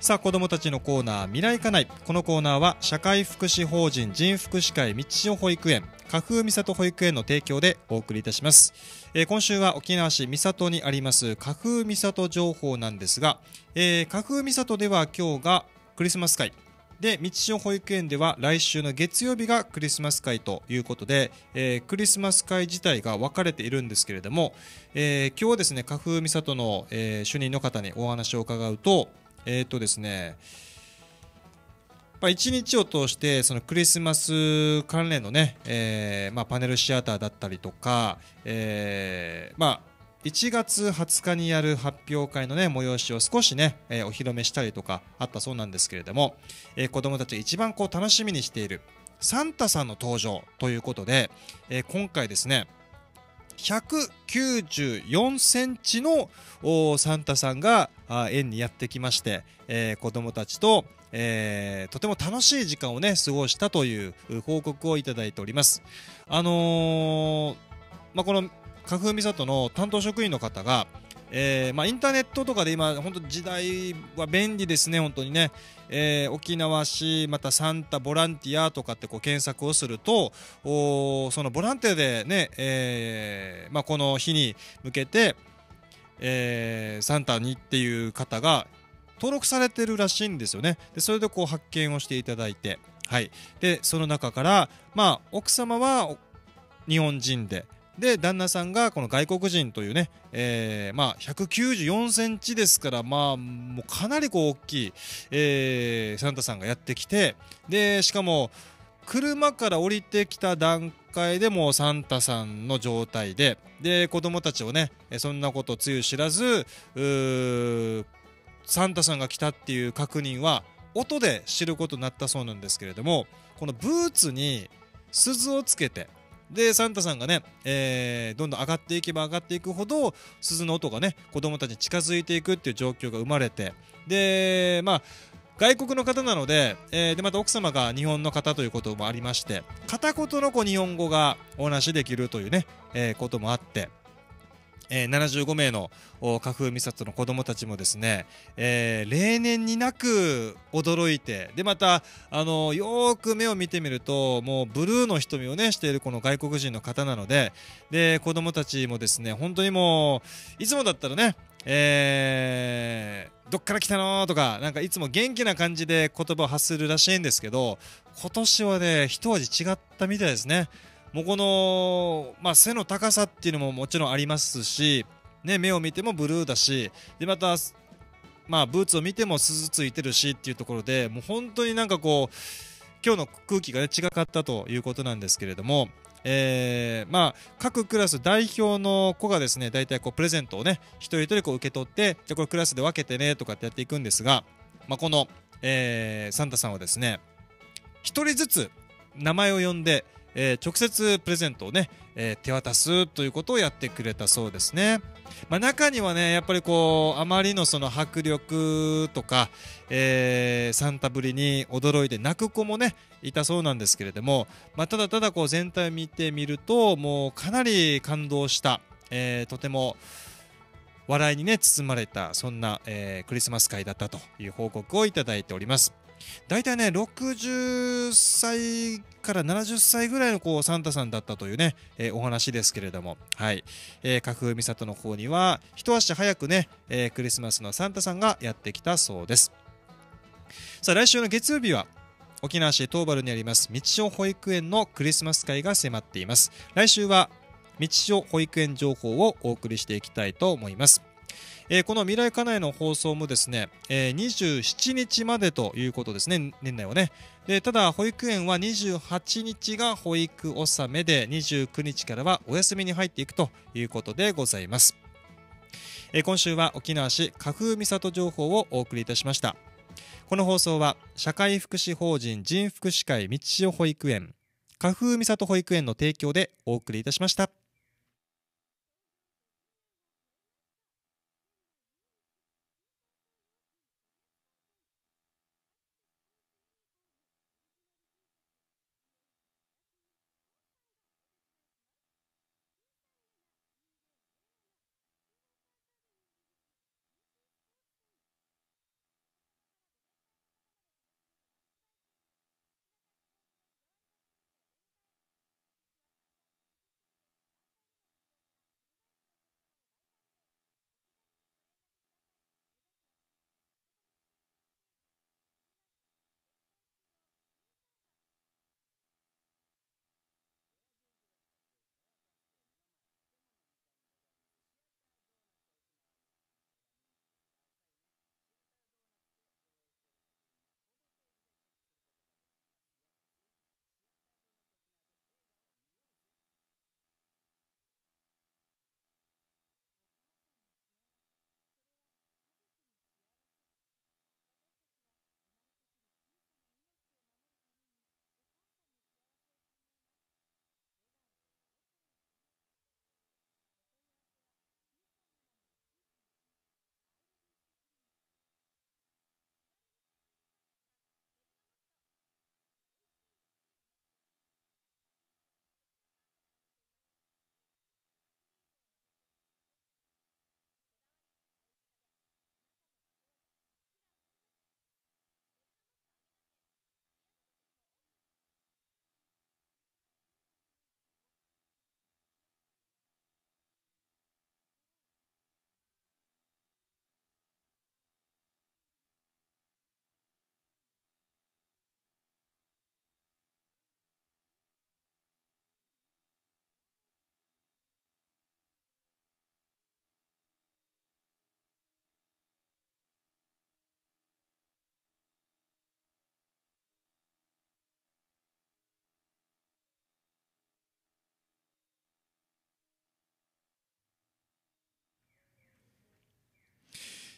さあ子どもたちのコーナー「未来かない」このコーナーは社会福祉法人人福祉会道代保育園花風美里保育園の提供でお送りいたします、えー、今週は沖縄市美里にあります花風美里情報なんですが、えー、花風美里では今日がクリスマス会で道代保育園では来週の月曜日がクリスマス会ということで、えー、クリスマス会自体が分かれているんですけれども、えー、今日はですね花風美里の、えー、主任の方にお話を伺うとえっ、ー、とですね、まあ、1日を通してそのクリスマス関連のね、えーまあ、パネルシアターだったりとか、えーまあ、1月20日にやる発表会の、ね、催しを少しね、えー、お披露目したりとかあったそうなんですけれども、えー、子どもたちが一番こう楽しみにしているサンタさんの登場ということで、えー、今回ですね194センチのサンタさんが園にやってきまして、えー、子どもたちと、えー、とても楽しい時間をね過ごしたという報告をいただいております。あのー、まあ、この花粉トの担当職員の方がえーまあ、インターネットとかで今、本当時代は便利ですね、本当にね、えー、沖縄市、またサンタボランティアとかってこう検索をすると、おそのボランティアでね、えーまあ、この日に向けて、えー、サンタにっていう方が登録されてるらしいんですよね。でそれでこう発見をしていただいて、はい、でその中から、まあ、奥様は日本人でで旦那さんがこの外国人というね、えー、まあ、194センチですから、まあ、もうかなりこう大きい、えー、サンタさんがやってきてでしかも車から降りてきた段階でもうサンタさんの状態でで子供たちをねそんなことつゆ知らずサンタさんが来たっていう確認は音で知ることになったそうなんですけれどもこのブーツに鈴をつけてでサンタさんがね、えー、どんどん上がっていけば上がっていくほど鈴の音がね子供たちに近づいていくっていう状況が生まれてでまあ外国の方なので,、えー、でまた奥様が日本の方ということもありまして片言のこう日本語がお話しできるというね、えー、こともあってえー、75名の花ミ美里の子どもたちもですね、えー、例年になく驚いてでまたあのよく目を見てみるともうブルーの瞳をねしているこの外国人の方なのでで子どもたちもですね本当にもういつもだったらね、えー、どっから来たのとかなんかいつも元気な感じで言葉を発するらしいんですけど今年はね一味違ったみたいですね。もうこの、まあ、背の高さっていうのももちろんありますし、ね、目を見てもブルーだしでまたまあ、ブーツを見ても鈴ついてるしっていうところでもう本当になんかこう今日の空気が、ね、違かったということなんですけれども、えーまあ、各クラス代表の子がですね大体こうプレゼントをね一人一人こう受け取ってじゃこれクラスで分けてねとかってやっていくんですが、まあ、この、えー、サンタさんはですね1人ずつ名前を呼んでえー、直接プレゼントをね、えー、手渡すということをやってくれたそうですね。まあ、中にはね、やっぱりこう、あまりのその迫力とか、えー、サンタぶりに驚いて泣く子もね、いたそうなんですけれども、まあ、ただただこう全体を見てみると、もうかなり感動した、えー、とても、笑いにね包まれたそんな、えー、クリスマス会だったという報告をいただいております大体ね60歳から70歳ぐらいのこうサンタさんだったというね、えー、お話ですけれども、はい、えー、架空岬の方には一足早くね、えー、クリスマスのサンタさんがやってきたそうです。さあ来週の月曜日は沖縄市東原にあります道潮保育園のクリスマス会が迫っています。来週は道潮保育園情報をお送りしていきたいと思います。えー、この未来課内の放送もですね、えー、27日までということですね、年内はね。でただ、保育園は28日が保育納めで、29日からはお休みに入っていくということでございます。えー、今週は沖縄市花風里情報をお送りいたしました。この放送は、社会福祉法人人福祉会道代保育園、花風里保育園の提供でお送りいたしました。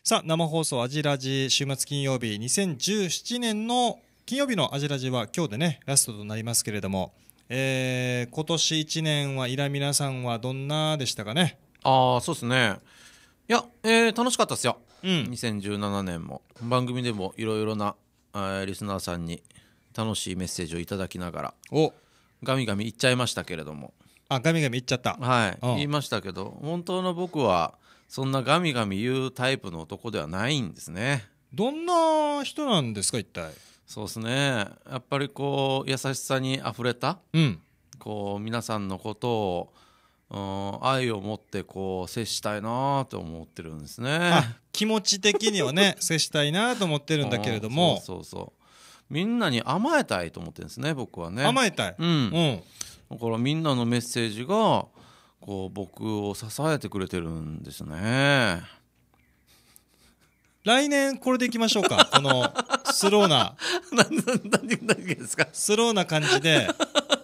さあ、生放送アジラジ週末金曜日2017年の金曜日のアジラジは今日でね、ラストとなりますけれども、えー、今年1年はいら皆さんはどんなでしたかねああ、そうですね。いや、えー、楽しかったですよ。うん。2017年も。番組でもいろいろな、えリスナーさんに楽しいメッセージをいただきながら、おガミガミいっちゃいましたけれども。あ、ガミガミいっちゃった。はい。言いましたけど、本当の僕は、そんなガミガミ言うタイプの男ではないんですねどんな人なんですか一体そうですねやっぱりこう優しさにあふれた、うん、こう皆さんのことを、うん、愛を持ってこう接したいなと思ってるんですね気持ち的にはね 接したいなと思ってるんだけれどもそうそうみんなに甘えたいと思ってるんですね僕はね甘えたい、うん、うん、だからみんなのメッセージがこう僕を支えてくれてるんですね来年これでいきましょうかこのスローな 何ですかスローな感じで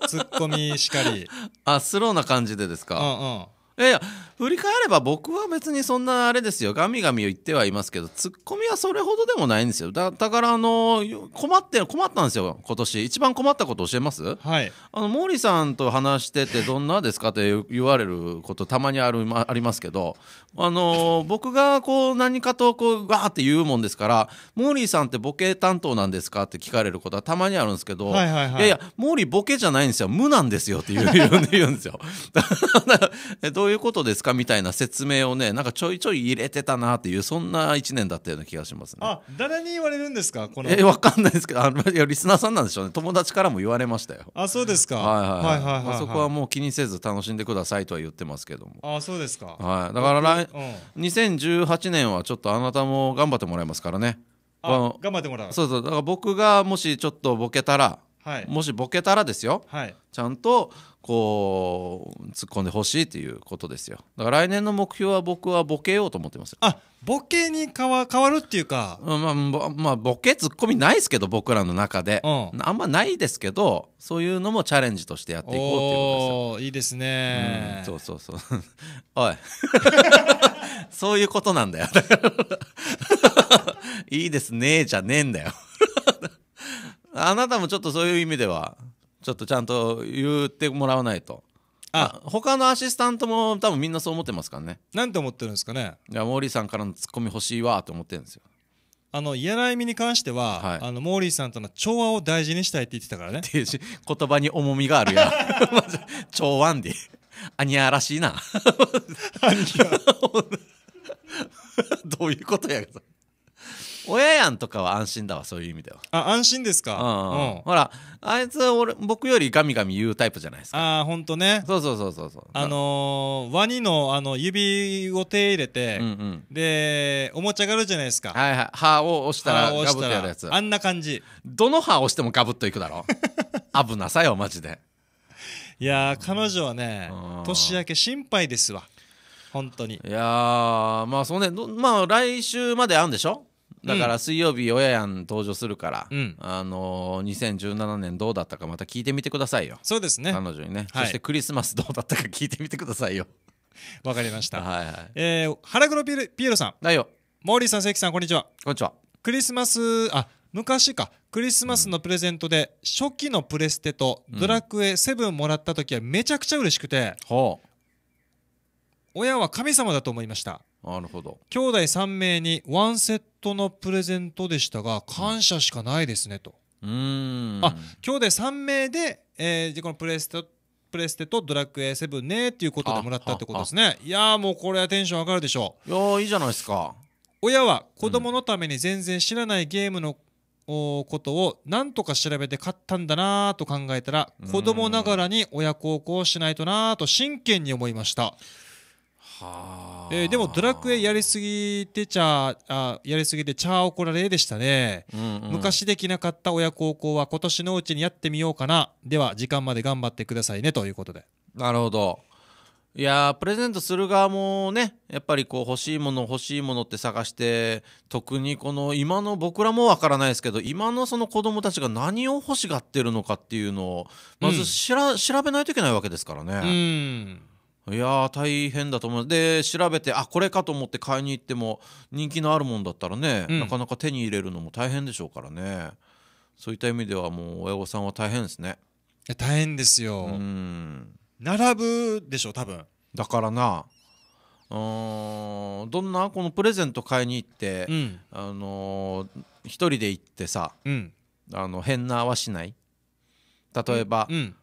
ツッコミしかりあスローな感じでですか、うんうん、いやいや振り返れば僕は別にそんなあれですよガミガミを言ってはいますけどツッコミはそれほどでもないんですよだからあの困って困ったんですよ今年一番困ったこと教えますはいあのリーさんと話しててどんなですかって言われることたまにある、まありますけどあの僕がこう何かとこうわーって言うもんですからモーリーさんってボケ担当なんですかって聞かれることはたまにあるんですけど、はいはいはい、いやいやリーボケじゃないんですよ無なんですよって言う言うんですよ。どういうことですかみたいな説明をねなんかちょいちょい入れてたなっていうそんな1年だったような気がしますねあ誰に言われるんですかこのえわかんないですけどあいやリスナーさんなんでしょうね友達からも言われましたよあそうですかはいはいはいそこはもう気にせず楽しんでくださいとは言ってますけどもあそうですかはいだから来、うん、2018年はちょっとあなたも頑張ってもらいますからね頑張ってもらうそうそうだから僕がもしちょっとボケたらはい、もしボケたらですよ、はい、ちゃんとこう突っ込んでほしいということですよだから来年の目標は僕はボケようと思ってますあボケに変わ変わるっていうか、まあ、まあ、ボケツッコミないですけど僕らの中で、うん、あんまないですけどそういうのもチャレンジとしてやっていこうっていうことですよいいですね、うん、そうそうそう おい そういうことなんだよ いいですねじゃねえんだよあなたもちょっとそういう意味ではちょっとちゃんと言ってもらわないとあ他のアシスタントも多分みんなそう思ってますからねなんて思ってるんですかねいやモーリーさんからのツッコミ欲しいわと思ってるんですよあの嫌な意味に関しては、はい、あのモーリーさんとの調和を大事にしたいって言ってたからね言葉に重みがあるよ。ん 調和んでアニヤらしいな どういうことやけど。親やんとかは安心だわそういう意味ではあ安心ですか、うんうん、ほらあいつ俺僕よりガミガミ言うタイプじゃないですかああほんとねそうそうそうそうそうあのー、ワニのあの指を手入れて、うんうん、でおもちゃがあるじゃないですかはいはい歯を押したらガブッとやるやつあんな感じどの歯押してもガブッといくだろ 危なさよマジでいや彼女はね、うん、年明け心配ですわ本当にいやまあそうねまあ来週まであるんでしょだから水曜日、おややん登場するから、うん、あのー、2017年どうだったかまた聞いてみてくださいよ。そうですね。彼女にね。はい、そしてクリスマスどうだったか聞いてみてくださいよ。わかりました。はいはい。えー、原黒ピエピエロさん。だよ。モーリーさん、関さん、こんにちは。こんにちは。クリスマス、あ、昔かクリスマスのプレゼントで、初期のプレステとドラクエ7もらった時はめちゃくちゃ嬉しくて、うん、親は神様だと思いましたなるほど兄弟3名にワンセットのプレゼントでしたが感謝しかないですねとうんあ兄弟3名で、えー、このプレステプレステとドラクエ7ねっていうことでもらったってことですねいやもうこれはテンション上がるでしょういやいいじゃないですか親は子供のために全然知らないゲームのことを何とか調べて買ったんだなぁと考えたら子供ながらに親孝行しないとなぁと真剣に思いましたえー、でもドラクエやりすぎてちゃあやりすぎてちゃ怒られでしたね、うんうん、昔できなかった親孝行は今年のうちにやってみようかなでは時間まで頑張ってくださいねということでなるほどいやプレゼントする側もねやっぱりこう欲しいもの欲しいものって探して特にこの今の僕らもわからないですけど今のその子供たちが何を欲しがってるのかっていうのをまずしら、うん、調べないといけないわけですからね。うんいや大変だと思うで調べてあこれかと思って買いに行っても人気のあるもんだったらね、うん、なかなか手に入れるのも大変でしょうからねそういった意味ではもう親御さんは大変ですね大変ですよ並ぶでしょ多分だからなうんどんなこのプレゼント買いに行って、うん、あの一人で行ってさ、うん、あの変な合わしない例えば、うん、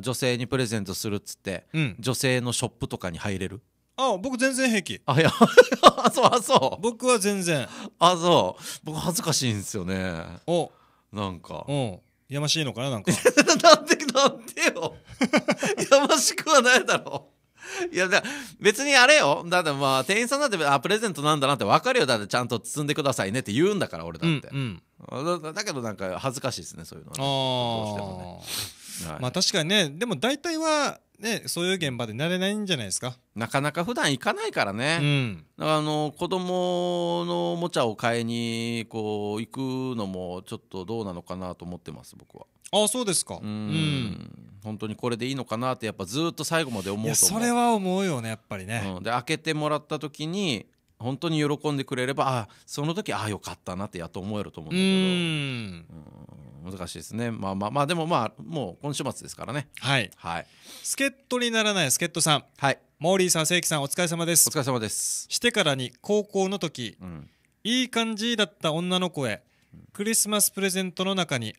女性にプレゼントするっつって、うん、女性のショップとかに入れるあ僕全然平気あいや あそうあそう僕は全然あそう僕恥ずかしいんですよねおなんかうんやましいのかななんかなんでなんでよ やましくはないだろういやだ別にあれよだってまあ店員さんだってあプレゼントなんだなって分かるよだってちゃんと包んでくださいねって言うんだから俺だって、うん、うんだだけどなんか恥ずかしいですねそういうのは、ね、ああ、ねはい、まあ確かにねでも大体はね、そういう現場で慣れないんじゃないですかなかなか普段行かないからね、うん、だからあの子供のおもちゃを買いにこう行くのもちょっとどうなのかなと思ってます僕はああそうですかうん本当にこれでいいのかなってやっぱずっと最後まで思うとそれは思うよねやっぱりね、うん、で開けてもらった時に本当に喜んでくれればあその時ああよかったなってやっと思えると思うんだけどうん難しいですねまあまあまあでもまあもう今週末ですからねはいはい助っ人にならない助っ人さんはいモーリーさん正規さんお疲れ様ですお疲れ様ですしてからに高校の時、うん、いい感じだった女の子へクリスマスプレゼントの中に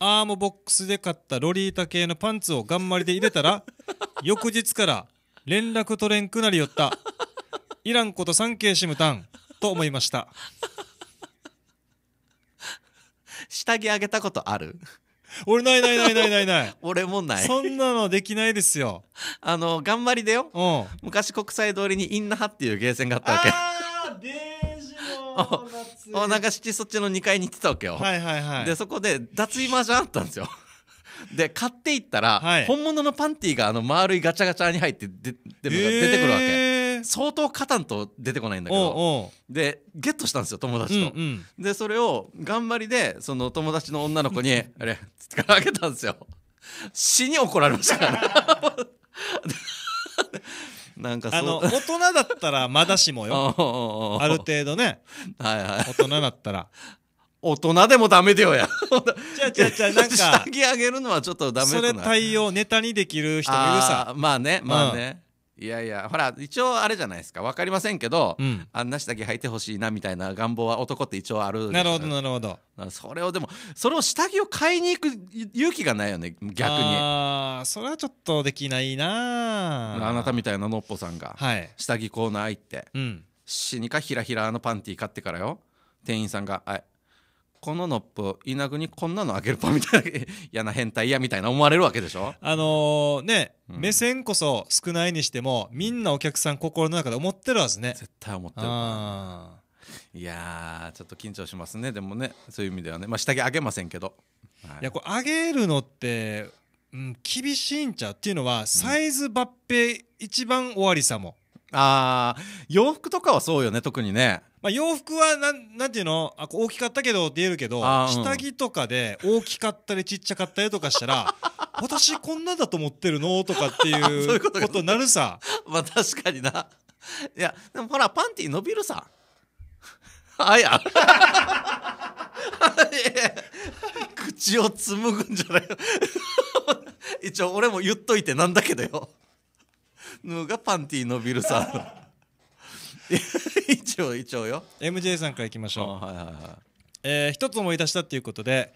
アームボックスで買ったロリータ系のパンツを頑張りで入れたら 翌日から連絡取れんくなりよったイランことケイシムタンと思いました下着あげたことある俺ないないないないないない 俺もないそんなのできないですよあの頑張りでよ昔国際通りにインナハっていうゲーセンがあったわけあデージのお長七そっちの2階に行ってたわけよはいはいはいでそこで脱衣マージャンあったんですよで買っていったら、はい、本物のパンティーがあの丸いガチャガチャに入ってでで出てくるわけ、えー相当カたんと出てこないんだけどでゲットしたんですよ友達と。でそれを頑張りでその友達の女の子に「あれ?」ってあげたんですよ。死に怒られましたから、なんかその大人だったらまだしもよ ある程度ねはい、はい、大人だったら大人でもダメだよやじゃじゃじゃなんか下着あげるのはちょっとダメそれ対応ネタにできる人もいるさまあねまあね、まあねいやいやほら一応あれじゃないですか分かりませんけど、うん、あんな下着履いてほしいなみたいな願望は男って一応あるなるほどなるほどそれをでもそれを下着を買いに行く勇気がないよね逆にああそれはちょっとできないなあなたみたいなのっぽさんが、はい、下着コーナー行って、うん、死にかひらひらのパンティ買ってからよ店員さんが「あいこのノップ稲具にこんなのあげるパみたいな嫌な変態やみたいな思われるわけでしょあのー、ね、うん、目線こそ少ないにしてもみんなお客さん心の中で思ってるはずね絶対思ってるいやちょっと緊張しますねでもねそういう意味ではねまあ下着あげませんけど、はい、いやこれあげるのってうん、厳しいんちゃうっていうのはサイズ抜兵一番終わりさも、うん、あ洋服とかはそうよね特にねまあ、洋服はなんなんていうのあ大きかったけどって言えるけど、うん下着とかで大きかったりちっちゃかったりとかしたら 私こんなだと思ってるのとかっていう ことになるさ まあ確かにな。いや、でもほら、パンティ伸びるさ。あや。口を紡ぐんじゃないよ。一応俺も言っといてなんだけどよ。ぬがパンティ伸びるさ。一応一応よ MJ さんからいきましょう、はいはいはいえー、一つ思い出したっていうことで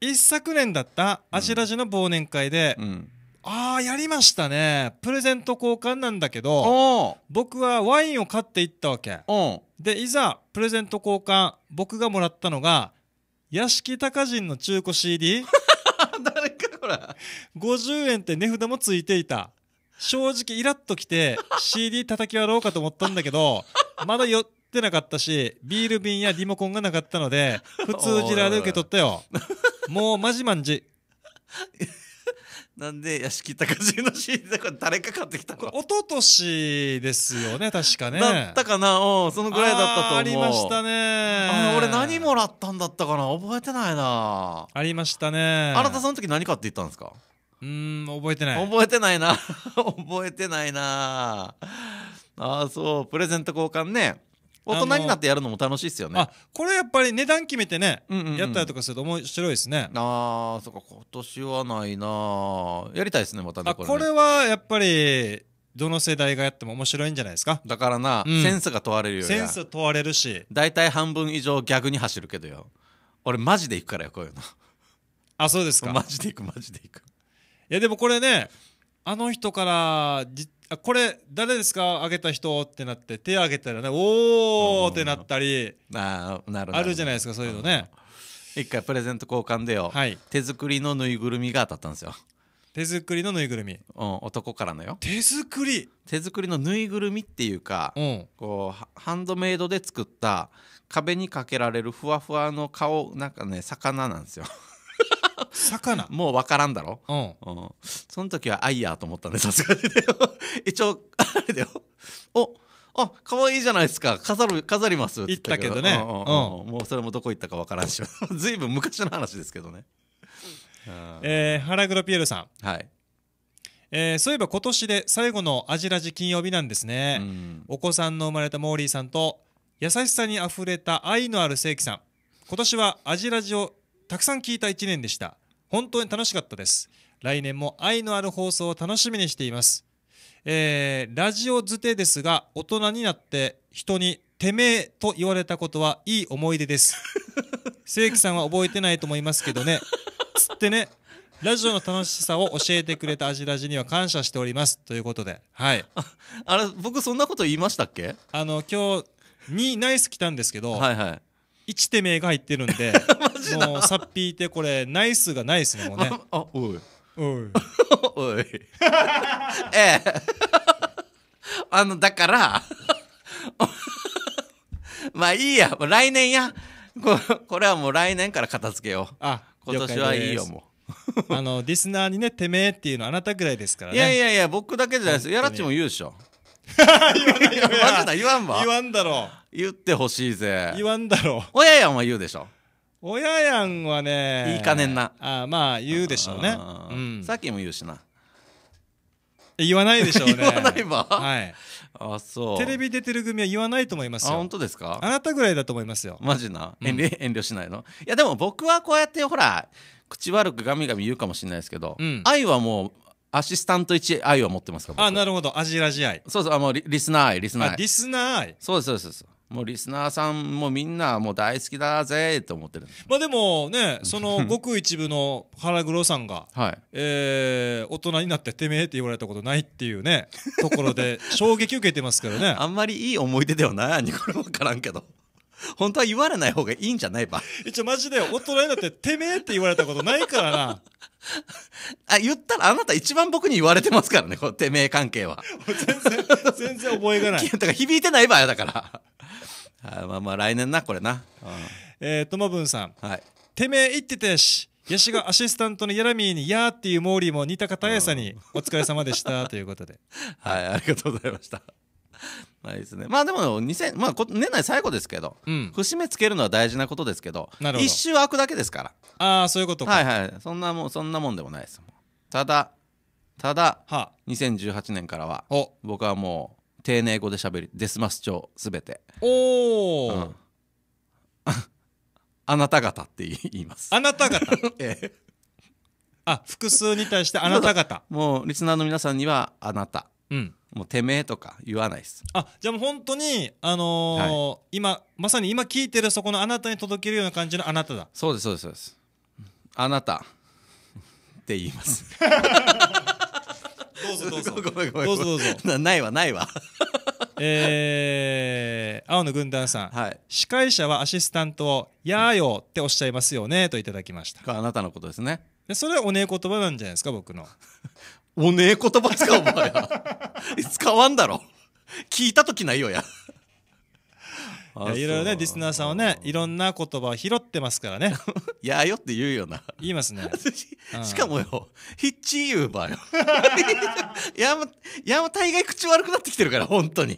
一昨年だったあしらじの忘年会で、うん、ああやりましたねプレゼント交換なんだけど僕はワインを買っていったわけでいざプレゼント交換僕がもらったのが屋敷隆人の中古 CD 誰かこれ50円って値札もついていた正直イラッときて CD 叩き割ろうかと思ったんだけど、まだ寄ってなかったし、ビール瓶やリモコンがなかったので、普通ジラで受け取ったよ。もうまじまんじ。なんで屋敷隆の CD だから誰か買ってきたのおととしですよね確かねだったかなうんそのぐらいだったと思うありましたねあ俺何もらったんだったかな覚えてないなありましたねあなたその時何買っていったんですかうん覚えてない覚えてないな 覚えてないなああそうプレゼント交換ね大人になってやるのも楽しいですよねあこれやっぱり値段決めてね、うんうんうん、やったりとかすると面白いですねああそっか今年はないなやりたいですねまたねあこれはやっぱりどの世代がやっても面白いんじゃないですかだからな、うん、センスが問われるよセンス問われるし大体半分以上逆に走るけどよ俺マジで行くからよこういうのあそうですかマジで行くマジで行くいやでもこれねあの人からじあこれ誰ですかあげた人ってなって手あげたらねおおってなったりあなるあるじゃないですかそういうのね一回プレゼント交換でよ、はい、手作りのぬいぐるみが当たったんですよ手作りのぬいぐるみ、うん、男からのよ手作り手作りのぬいぐるみっていうか、うん、こうハンドメイドで作った壁にかけられるふわふわの顔なんかね魚なんですよ魚もう分からんだろ、うん、うん、その時は「アイヤー」と思ったんでさすがにね一応あれだよおあ可愛いじゃないですか飾る飾りますって言ったけどね、うんうん、もうそれもどこ行ったか分からんしずいぶん昔の話ですけどね、えー、原黒ピエロさんはいえー、そういえば今年で最後のアジラジ金曜日なんですね、うん、お子さんの生まれたモーリーさんと優しさにあふれた愛のある正規さん今年はアジラジをたくさん聞いた1年でした本当に楽しかったです来年も愛のある放送を楽しみにしていますえー、ラジオづてですが大人になって人にてめえと言われたことはいい思い出です正規 さんは覚えてないと思いますけどねつってねラジオの楽しさを教えてくれたアジラジには感謝しておりますということではいあれ僕そんなこと言いましたっけあの今日にナイス来たんですけど、はいはい、1手目が入ってるんで もうさっぴいてこれナイスがナイスのねもねあおいおい おい ええあのだからまあいいや来年やこれはもう来年から片付けようあ今年はいいよもうあのリスナーにね「てめえ」っていうのはあなたぐらいですからねいやいやいや僕だけじゃないですやらっちも言うでしょ言わ言わんわ言わんだろう言ってほしいぜ言わんだろう親やんは言うでしょ親やんはねいいかねんなあまあ言うでしょうね、うん、さっきも言うしな言わないでしょうね言わないわはいあそうテレビ出てる組は言わないと思いますよあ本当ですかあなたぐらいだと思いますよマジな、うん、遠慮,、遠慮しないのいやでも僕はこうやってほら口悪くガミガミ言うかもしれないですけど、うん、愛はもうアシスタント1愛は持ってますからあなるほどアジラジ愛そうそうあもうリリスナー愛リスナー愛リスナー愛そうですそうですもうリスナーさんもみんなもう大好きだぜと思ってるまあでもねそのごく一部の腹黒さんが、はいえー、大人になっててめえって言われたことないっていうねところで 衝撃受けてますからねあんまりいい思い出ではないにこれ分からんけど。本当は言われない方がいいんじゃないば一応マジで大人になって「てめえ」って言われたことないからなあ言ったらあなた一番僕に言われてますからねこのてめえ関係は 全然全然覚えがないだから響いてない場よだからあまあまあ来年なこれな、うん、えともぶんさん、はい、てめえ言ってたやしヤシがアシスタントのヤラミーに「やー」っていうモーリーも似た方やさに「お疲れ様でした」ということで はいありがとうございましたまあいいですねまあでも2000、まあ、年内最後ですけど、うん、節目つけるのは大事なことですけどど一周開くだけですからああそういうことかはいはいそんなもんそんなもんでもないですただただ、はあ、2018年からは僕はもう丁寧語で喋りデスマス調すべておお、うん、あなた方って言いますあなた方 ええあ複数に対してあなた方 もうリスナーの皆さんにはあなた、うん、もうてめえとか言わないですあじゃあもう本当にあのーはい、今まさに今聞いてるそこのあなたに届けるような感じのあなただそうですそうですそうですあなたって言います どうぞどうぞごめんごめんどうぞどうぞなないわないわ えー、青の軍団さん、はい司会者はアシスタントを「やーよ」っておっしゃいますよねといただきましたあなたのことですねでそれはおねえ言葉なんじゃないですか僕のおねえ言葉使うお前は使わんだろ聞いた時ないよやいろいろねリスナーさんはねいろんな言葉を拾ってますからねい やよって言うよな言いますね しかもよヒッチユーバーよ やもやも大概口悪くなってきてるから本当に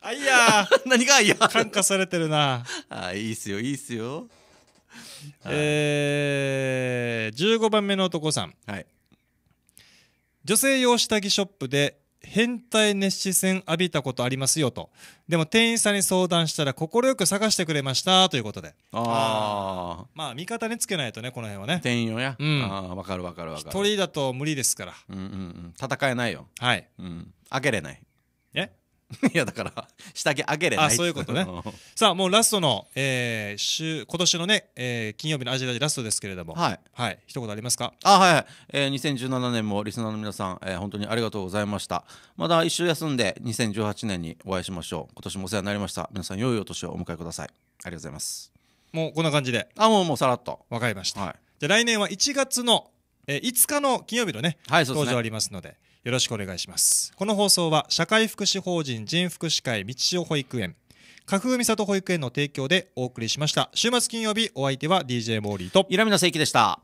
あいや何がいや感化されてるなあいいっすよいいっすよえー、15番目の男さん、はい、女性用下着ショップで変態熱視線浴びたことありますよとでも店員さんに相談したら快く探してくれましたということでああまあ味方につけないとねこの辺はね店員をや、うん、あ分かる分かる分かる一人だと無理ですから、うんうんうん、戦えないよはい、うん、開けれない いやだから下着上げれないあそういうことねさあもうラストの、えー、週今年のね、えー、金曜日のアジアラストですけれどもはい、はい、一言ありますかあはい、えー、2017年もリスナーの皆さん、えー、本当にありがとうございましたまだ一週休んで2018年にお会いしましょう今年もお世話になりました皆さん良いお年をお迎えくださいありがとうございますもうこんな感じであもうもうさらっとわかりました、はい、じゃ来年は1月のえー、5日の金曜日のね、はい、ね登場ありますのでよろしくお願いしますこの放送は社会福祉法人人福祉会道代保育園架空三里保育園の提供でお送りしました週末金曜日お相手は DJ モーリーとイラミの正規でした